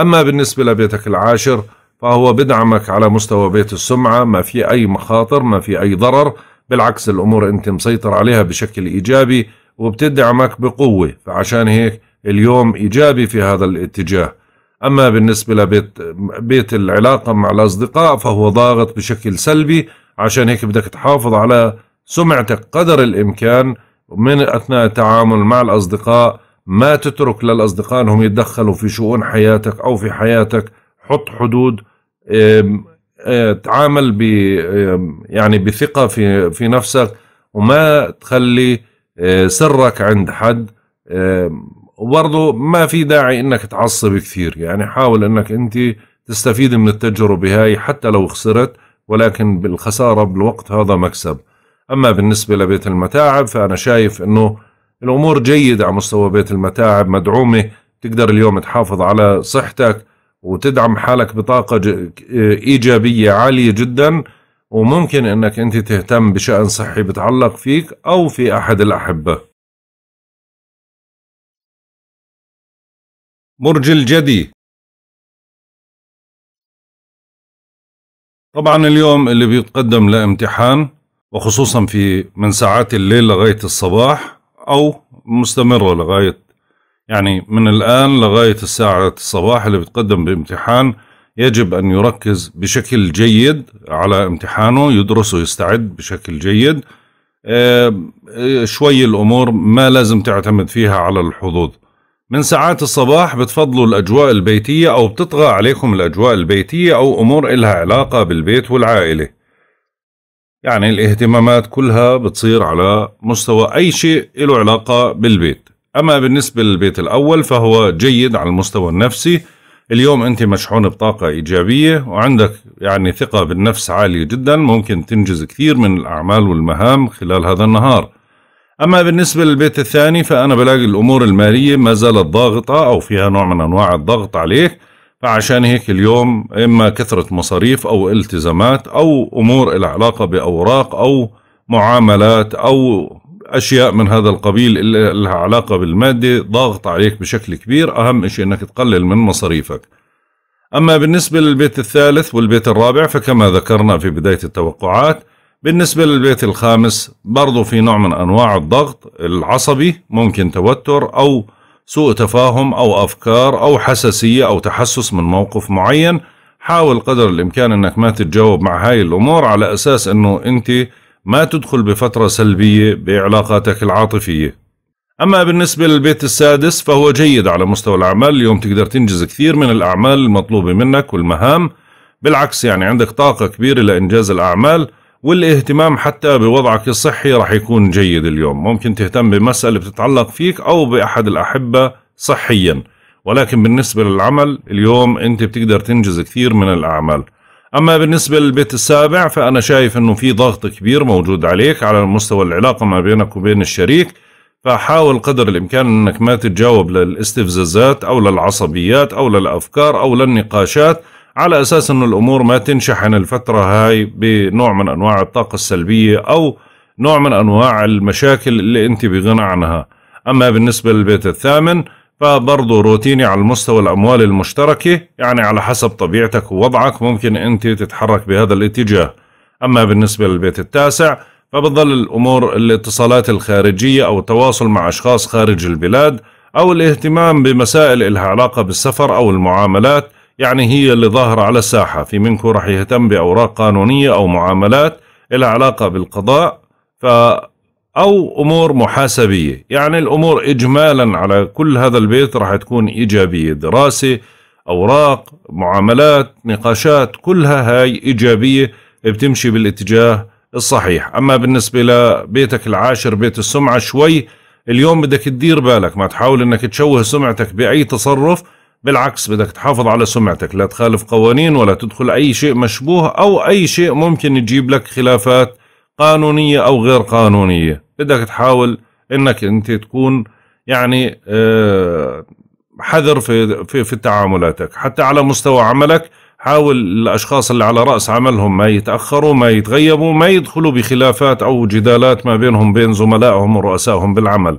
أما بالنسبة لبيتك العاشر فهو بدعمك على مستوى بيت السمعة ما في أي مخاطر ما في أي ضرر بالعكس الأمور أنت مسيطر عليها بشكل إيجابي وبتدعمك بقوة فعشان هيك اليوم إيجابي في هذا الاتجاه أما بالنسبة لبيت بيت العلاقة مع الأصدقاء فهو ضاغط بشكل سلبي عشان هيك بدك تحافظ على سمعتك قدر الإمكان من أثناء التعامل مع الأصدقاء ما تترك للأصدقاء أنهم يتدخلوا في شؤون حياتك أو في حياتك حط حدود آه، تعامل ب آه، يعني بثقه في في نفسك وما تخلي آه، سرك عند حد وبرضه ما في داعي انك تعصب كثير يعني حاول انك انت تستفيد من التجربه هاي حتى لو خسرت ولكن بالخساره بالوقت هذا مكسب اما بالنسبه لبيت المتاعب فانا شايف انه الامور جيده على مستوى بيت المتاعب مدعومه تقدر اليوم تحافظ على صحتك وتدعم حالك بطاقة إيجابية عالية جدا وممكن أنك أنت تهتم بشأن صحي بتعلق فيك أو في أحد الأحبة برج الجدي طبعا اليوم اللي بيتقدم لامتحان وخصوصا في من ساعات الليل لغاية الصباح أو مستمرة لغاية يعني من الآن لغاية الساعة الصباح اللي بتقدم بامتحان يجب أن يركز بشكل جيد على امتحانه يدرس ويستعد بشكل جيد آه، شوي الأمور ما لازم تعتمد فيها على الحظوظ من ساعات الصباح بتفضلوا الأجواء البيتية أو بتطغى عليكم الأجواء البيتية أو أمور إلها علاقة بالبيت والعائلة يعني الاهتمامات كلها بتصير على مستوى أي شيء له علاقة بالبيت أما بالنسبة للبيت الأول فهو جيد على المستوى النفسي اليوم أنت مشحون بطاقة إيجابية وعندك يعني ثقة بالنفس عالية جدا ممكن تنجز كثير من الأعمال والمهام خلال هذا النهار أما بالنسبة للبيت الثاني فأنا بلاقي الأمور المالية ما زالت ضاغطة أو فيها نوع من أنواع الضغط عليك فعشان هيك اليوم إما كثرة مصاريف أو التزامات أو أمور العلاقة علاقة بأوراق أو معاملات أو اشياء من هذا القبيل اللي لها علاقه بالماده ضاغط عليك بشكل كبير اهم شيء انك تقلل من مصاريفك اما بالنسبه للبيت الثالث والبيت الرابع فكما ذكرنا في بدايه التوقعات بالنسبه للبيت الخامس برضو في نوع من انواع الضغط العصبي ممكن توتر او سوء تفاهم او افكار او حساسيه او تحسس من موقف معين حاول قدر الامكان انك ما تتجاوب مع هاي الامور على اساس انه انت ما تدخل بفترة سلبية بعلاقاتك العاطفية أما بالنسبة للبيت السادس فهو جيد على مستوى الأعمال اليوم تقدر تنجز كثير من الأعمال المطلوبة منك والمهام بالعكس يعني عندك طاقة كبيرة لإنجاز الأعمال والاهتمام حتى بوضعك الصحي رح يكون جيد اليوم ممكن تهتم بمسألة بتتعلق فيك أو بأحد الأحبة صحيا ولكن بالنسبة للعمل اليوم أنت بتقدر تنجز كثير من الأعمال أما بالنسبة للبيت السابع فأنا شايف أنه في ضغط كبير موجود عليك على مستوى العلاقة ما بينك وبين الشريك فحاول قدر الإمكان أنك ما تتجاوب للاستفزازات أو للعصبيات أو للأفكار أو للنقاشات على أساس أنه الأمور ما تنشحن الفترة هاي بنوع من أنواع الطاقة السلبية أو نوع من أنواع المشاكل اللي أنت بغنى عنها أما بالنسبة للبيت الثامن فبرضه روتيني على المستوى الأموال المشتركة يعني على حسب طبيعتك ووضعك ممكن أنت تتحرك بهذا الاتجاه أما بالنسبة للبيت التاسع فبتظل الأمور الاتصالات الخارجية أو التواصل مع أشخاص خارج البلاد أو الاهتمام بمسائل إلها علاقة بالسفر أو المعاملات يعني هي اللي ظاهرة على الساحة في منكم رح يهتم بأوراق قانونية أو معاملات إلها علاقة بالقضاء ف أو أمور محاسبية يعني الأمور إجمالا على كل هذا البيت راح تكون إيجابية دراسة أوراق معاملات نقاشات كلها هاي إيجابية بتمشي بالاتجاه الصحيح أما بالنسبة لبيتك العاشر بيت السمعة شوي اليوم بدك تدير بالك ما تحاول أنك تشوه سمعتك بأي تصرف بالعكس بدك تحافظ على سمعتك لا تخالف قوانين ولا تدخل أي شيء مشبوه أو أي شيء ممكن يجيب لك خلافات قانونية أو غير قانونية بدك تحاول أنك أنت تكون يعني آه، حذر في, في, في تعاملاتك حتى على مستوى عملك حاول الأشخاص اللي على رأس عملهم ما يتأخروا ما يتغيبوا ما يدخلوا بخلافات أو جدالات ما بينهم بين زملائهم ورؤسائهم بالعمل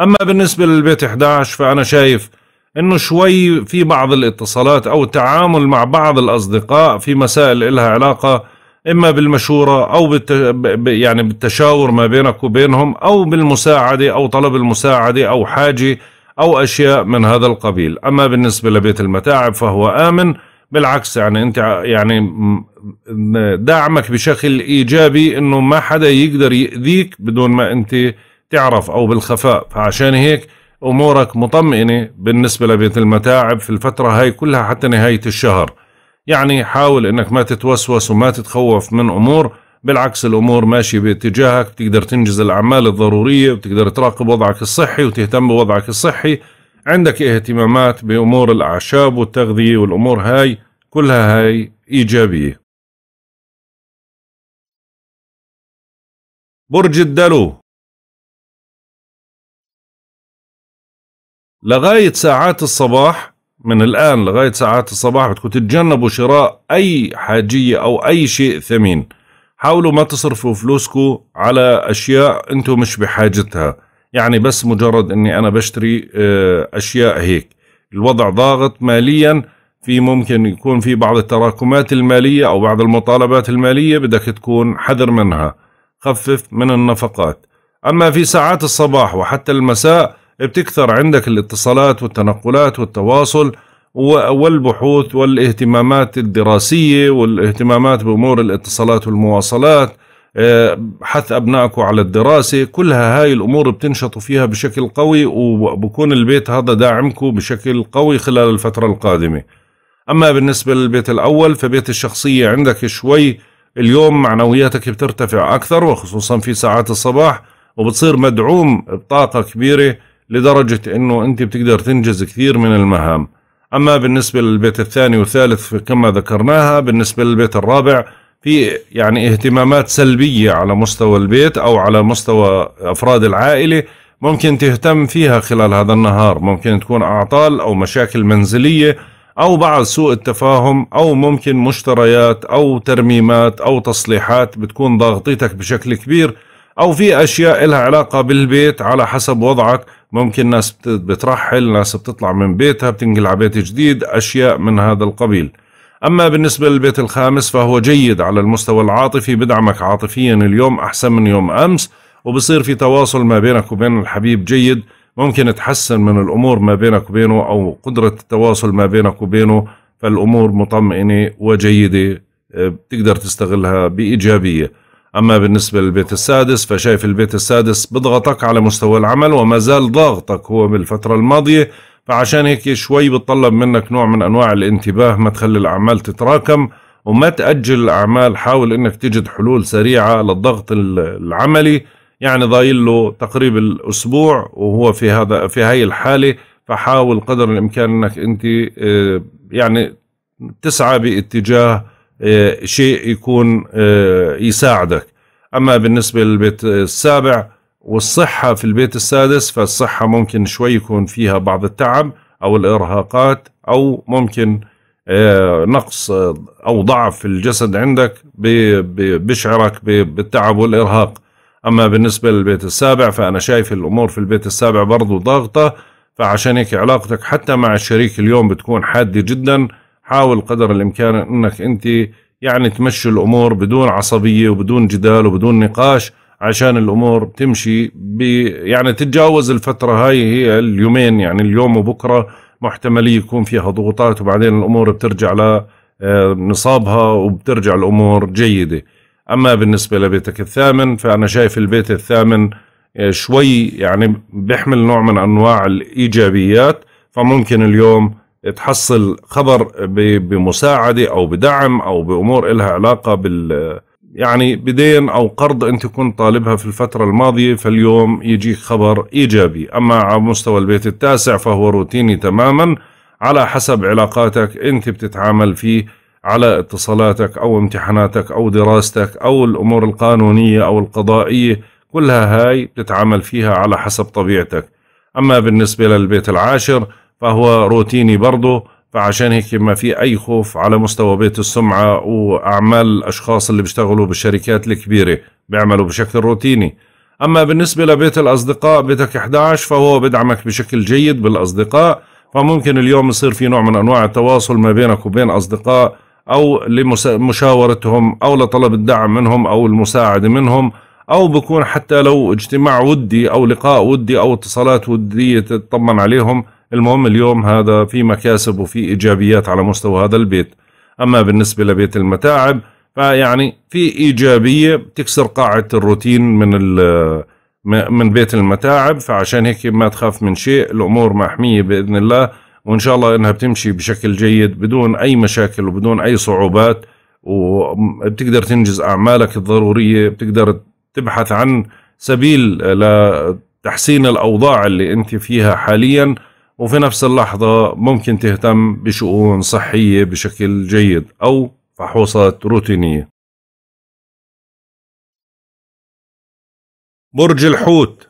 أما بالنسبة للبيت 11 فأنا شايف انه شوي في بعض الاتصالات او التعامل مع بعض الاصدقاء في مسائل إلها علاقه اما بالمشوره او بالت... يعني بالتشاور ما بينك وبينهم او بالمساعده او طلب المساعده او حاجه او اشياء من هذا القبيل اما بالنسبه لبيت المتاعب فهو امن بالعكس يعني انت يعني دعمك بشكل ايجابي انه ما حدا يقدر ياذيك بدون ما انت تعرف او بالخفاء فعشان هيك امورك مطمئنه بالنسبه لبيت المتاعب في الفتره هاي كلها حتى نهايه الشهر يعني حاول انك ما تتوسوس وما تتخوف من امور بالعكس الامور ماشيه باتجاهك بتقدر تنجز الاعمال الضروريه وبتقدر تراقب وضعك الصحي وتهتم بوضعك الصحي عندك اهتمامات بامور الاعشاب والتغذيه والامور هاي كلها هاي ايجابيه برج الدلو لغايه ساعات الصباح من الآن لغاية ساعات الصباح بدكم تتجنبوا شراء أي حاجية أو أي شيء ثمين حاولوا ما تصرفوا فلوسكم على أشياء أنتم مش بحاجتها يعني بس مجرد أني أنا بشتري آه، أشياء هيك الوضع ضاغط ماليا في ممكن يكون في بعض التراكمات المالية أو بعض المطالبات المالية بدك تكون حذر منها خفف من النفقات أما في ساعات الصباح وحتى المساء بتكثر عندك الاتصالات والتنقلات والتواصل والبحوث والاهتمامات الدراسية والاهتمامات بأمور الاتصالات والمواصلات آه، حث أبنائك على الدراسة كلها هاي الأمور بتنشطوا فيها بشكل قوي وبكون البيت هذا داعمكم بشكل قوي خلال الفترة القادمة أما بالنسبة للبيت الأول فبيت الشخصية عندك شوي اليوم معنوياتك بترتفع أكثر وخصوصا في ساعات الصباح وبتصير مدعوم بطاقة كبيرة لدرجة أنه أنت بتقدر تنجز كثير من المهام أما بالنسبة للبيت الثاني والثالث كما ذكرناها بالنسبة للبيت الرابع في يعني اهتمامات سلبية على مستوى البيت أو على مستوى أفراد العائلة ممكن تهتم فيها خلال هذا النهار ممكن تكون أعطال أو مشاكل منزلية أو بعض سوء التفاهم أو ممكن مشتريات أو ترميمات أو تصليحات بتكون ضاغطيتك بشكل كبير أو في أشياء لها علاقة بالبيت على حسب وضعك ممكن ناس بترحل ناس بتطلع من بيتها بتنقل على بيت جديد أشياء من هذا القبيل أما بالنسبة للبيت الخامس فهو جيد على المستوى العاطفي بدعمك عاطفيا اليوم أحسن من يوم أمس وبصير في تواصل ما بينك وبين الحبيب جيد ممكن تحسن من الأمور ما بينك وبينه أو قدرة التواصل ما بينك وبينه فالأمور مطمئنة وجيدة آه، بتقدر تستغلها بإيجابية أما بالنسبة للبيت السادس فشايف البيت السادس بضغطك على مستوى العمل وما زال ضاغطك هو بالفترة الماضية فعشان هيك شوي بتطلب منك نوع من أنواع الانتباه ما تخلي الأعمال تتراكم وما تأجل الأعمال حاول أنك تجد حلول سريعة للضغط العملي يعني ضايل له تقريبا الأسبوع وهو في هذا في هاي الحالة فحاول قدر الإمكان أنك أنت آه، يعني تسعى باتجاه آه، شيء يكون آه، يساعدك أما بالنسبة للبيت السابع والصحة في البيت السادس فالصحة ممكن شوي يكون فيها بعض التعب أو الإرهاقات أو ممكن آه، نقص أو ضعف في الجسد عندك بشعرك بالتعب والإرهاق أما بالنسبة للبيت السابع فأنا شايف الأمور في البيت السابع برضو ضاغطة فعشان هيك علاقتك حتى مع الشريك اليوم بتكون حادة جداً حاول قدر الامكان انك انت يعني تمشي الامور بدون عصبيه وبدون جدال وبدون نقاش عشان الامور تمشي يعني تتجاوز الفتره هاي هي اليومين يعني اليوم وبكره محتمل يكون فيها ضغوطات وبعدين الامور بترجع لنصابها آه، وبترجع الامور جيده اما بالنسبه لبيتك الثامن فانا شايف البيت الثامن آه، شوي يعني بيحمل نوع من انواع الايجابيات فممكن اليوم تحصل خبر بمساعده او بدعم او بامور إلها علاقه بال يعني بدين او قرض انت كنت طالبها في الفتره الماضيه فاليوم يجيك خبر ايجابي، اما على مستوى البيت التاسع فهو روتيني تماما على حسب علاقاتك انت بتتعامل فيه على اتصالاتك او امتحاناتك او دراستك او الامور القانونيه او القضائيه، كلها هاي بتتعامل فيها على حسب طبيعتك. اما بالنسبه للبيت العاشر فهو روتيني برضه فعشان هيك ما في اي خوف على مستوى بيت السمعه واعمال الاشخاص اللي بيشتغلوا بالشركات الكبيره بيعملوا بشكل روتيني اما بالنسبه لبيت الاصدقاء بيتك 11 فهو بدعمك بشكل جيد بالاصدقاء فممكن اليوم يصير في نوع من انواع التواصل ما بينك وبين اصدقاء او لمشاورتهم او لطلب الدعم منهم او المساعده منهم او بكون حتى لو اجتماع ودي او لقاء ودي او اتصالات وديه تطمن عليهم المهم اليوم هذا في مكاسب وفي إيجابيات على مستوى هذا البيت أما بالنسبة لبيت المتاعب فيعني في إيجابية بتكسر قاعدة الروتين من من بيت المتاعب فعشان هيك ما تخاف من شيء الأمور محمية بإذن الله وإن شاء الله إنها بتمشي بشكل جيد بدون أي مشاكل وبدون أي صعوبات وبتقدر تنجز أعمالك الضرورية بتقدر تبحث عن سبيل لتحسين الأوضاع اللي أنت فيها حالياً وفي نفس اللحظة ممكن تهتم بشؤون صحية بشكل جيد أو فحوصات روتينية برج الحوت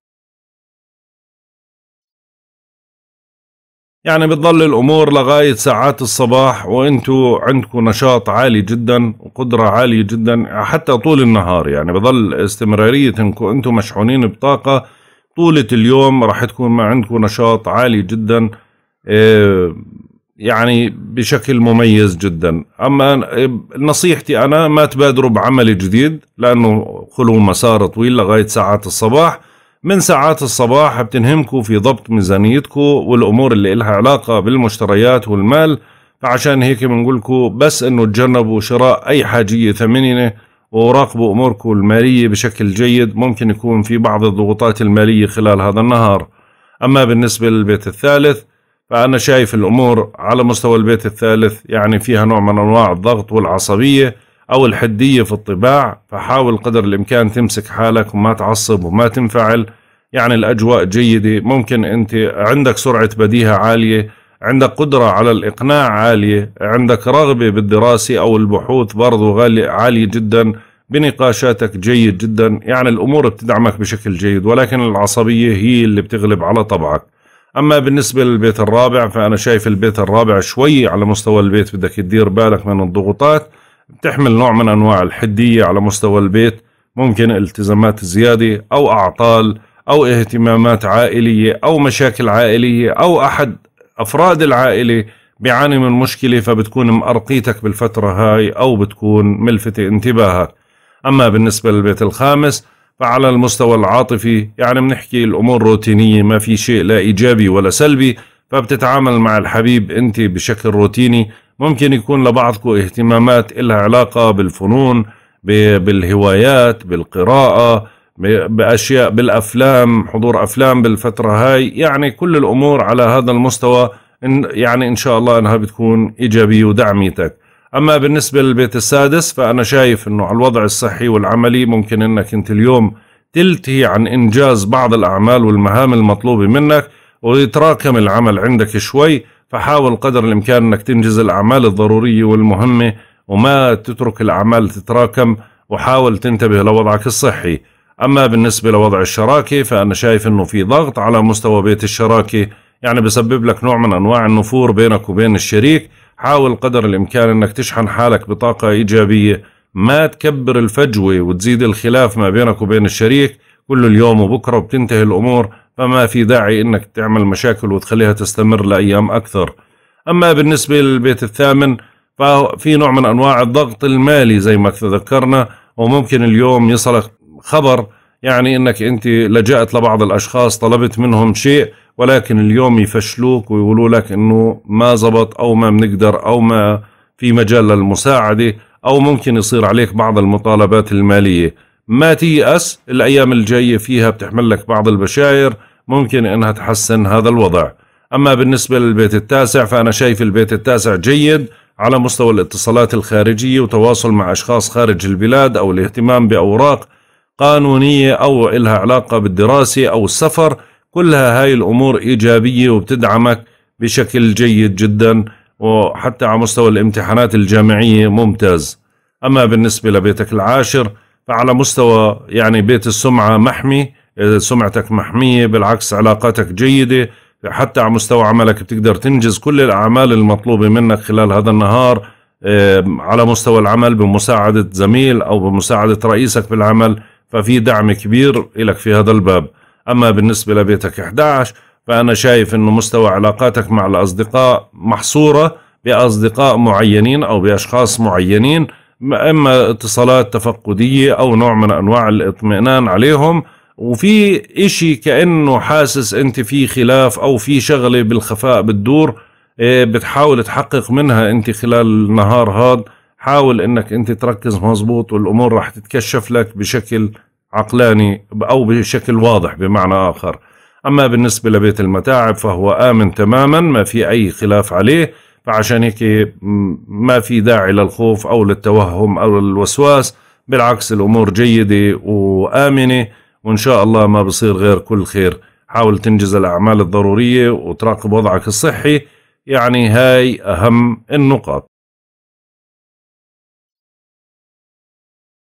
يعني بتضل الأمور لغاية ساعات الصباح وانتوا عندكم نشاط عالي جدا وقدرة عالية جدا حتى طول النهار يعني بضل استمرارية انكم انتوا مشحونين بطاقة طولة اليوم راح تكون ما عندكم نشاط عالي جدا إيه، يعني بشكل مميز جدا أما نصيحتي أنا ما تبادروا بعمل جديد لأنه خلوا مسار طويل لغاية ساعات الصباح من ساعات الصباح بتنهمكم في ضبط ميزانيتكم والأمور اللي إلها علاقة بالمشتريات والمال فعشان هيك بنقولكم بس انه تجنبوا شراء اي حاجيه ثمينه وراقبوا أموركم المالية بشكل جيد ممكن يكون في بعض الضغوطات المالية خلال هذا النهار أما بالنسبة للبيت الثالث فأنا شايف الأمور على مستوى البيت الثالث يعني فيها نوع من أنواع الضغط والعصبية أو الحدية في الطباع فحاول قدر الإمكان تمسك حالك وما تعصب وما تنفعل يعني الأجواء جيدة ممكن أنت عندك سرعة بديهة عالية عندك قدرة على الإقناع عالية عندك رغبة بالدراسة أو البحوث برضو غالي عالية جدا بنقاشاتك جيد جدا يعني الأمور بتدعمك بشكل جيد ولكن العصبية هي اللي بتغلب على طبعك أما بالنسبة للبيت الرابع فأنا شايف البيت الرابع شوي على مستوى البيت بدك تدير بالك من الضغوطات بتحمل نوع من أنواع الحدية على مستوى البيت ممكن التزامات زيادة أو أعطال أو اهتمامات عائلية أو مشاكل عائلية أو أحد افراد العائله بيعاني من مشكله فبتكون مأرقيتك بالفتره هاي او بتكون ملفته انتباهك اما بالنسبه للبيت الخامس فعلى المستوى العاطفي يعني بنحكي الامور روتينيه ما في شيء لا ايجابي ولا سلبي فبتتعامل مع الحبيب انت بشكل روتيني ممكن يكون لبعضكم اهتمامات إلها علاقه بالفنون بالهوايات بالقراءه باشياء بالافلام حضور افلام بالفتره هاي يعني كل الامور على هذا المستوى إن يعني ان شاء الله انها بتكون ايجابيه ودعميتك اما بالنسبه للبيت السادس فانا شايف انه على الوضع الصحي والعملي ممكن انك انت اليوم تلتهي عن انجاز بعض الاعمال والمهام المطلوبه منك ويتراكم العمل عندك شوي فحاول قدر الامكان انك تنجز الاعمال الضروريه والمهمه وما تترك الاعمال تتراكم وحاول تنتبه لوضعك الصحي أما بالنسبة لوضع الشراكة فأنا شايف أنه في ضغط على مستوى بيت الشراكة يعني بسبب لك نوع من أنواع النفور بينك وبين الشريك حاول قدر الإمكان أنك تشحن حالك بطاقة إيجابية ما تكبر الفجوة وتزيد الخلاف ما بينك وبين الشريك كل اليوم وبكرة وبتنتهي الأمور فما في داعي أنك تعمل مشاكل وتخليها تستمر لأيام أكثر أما بالنسبة للبيت الثامن ففي نوع من أنواع الضغط المالي زي ما تذكرنا وممكن اليوم يصلك خبر يعني انك انت لجأت لبعض الاشخاص طلبت منهم شيء ولكن اليوم يفشلوك ويقولوا لك انه ما زبط او ما بنقدر او ما في مجال للمساعده او ممكن يصير عليك بعض المطالبات الماليه ما تيأس الايام الجايه فيها بتحمل لك بعض البشاير ممكن انها تحسن هذا الوضع اما بالنسبه للبيت التاسع فانا شايف البيت التاسع جيد على مستوى الاتصالات الخارجيه وتواصل مع اشخاص خارج البلاد او الاهتمام باوراق قانونية أو إلها علاقة بالدراسة أو السفر كلها هاي الأمور إيجابية وبتدعمك بشكل جيد جدا وحتى على مستوى الامتحانات الجامعية ممتاز أما بالنسبة لبيتك العاشر فعلى مستوى يعني بيت السمعة محمي سمعتك محمية بالعكس علاقاتك جيدة حتى على مستوى عملك بتقدر تنجز كل الأعمال المطلوبة منك خلال هذا النهار إيه، على مستوى العمل بمساعدة زميل أو بمساعدة رئيسك بالعمل ففي دعم كبير لك في هذا الباب أما بالنسبة لبيتك 11 فأنا شايف أنه مستوى علاقاتك مع الأصدقاء محصورة بأصدقاء معينين أو بأشخاص معينين إما اتصالات تفقدية أو نوع من أنواع الاطمئنان عليهم وفي إشي كأنه حاسس أنت في خلاف أو في شغلة بالخفاء بتدور إيه، بتحاول تحقق منها أنت خلال النهار هذا حاول أنك أنت تركز مظبوط والأمور راح تتكشف لك بشكل عقلاني أو بشكل واضح بمعنى آخر أما بالنسبة لبيت المتاعب فهو آمن تماما ما في أي خلاف عليه فعشان هيك ما في داعي للخوف أو للتوهم أو للوسواس بالعكس الأمور جيدة وآمنة وإن شاء الله ما بصير غير كل خير حاول تنجز الأعمال الضرورية وتراقب وضعك الصحي يعني هاي أهم النقاط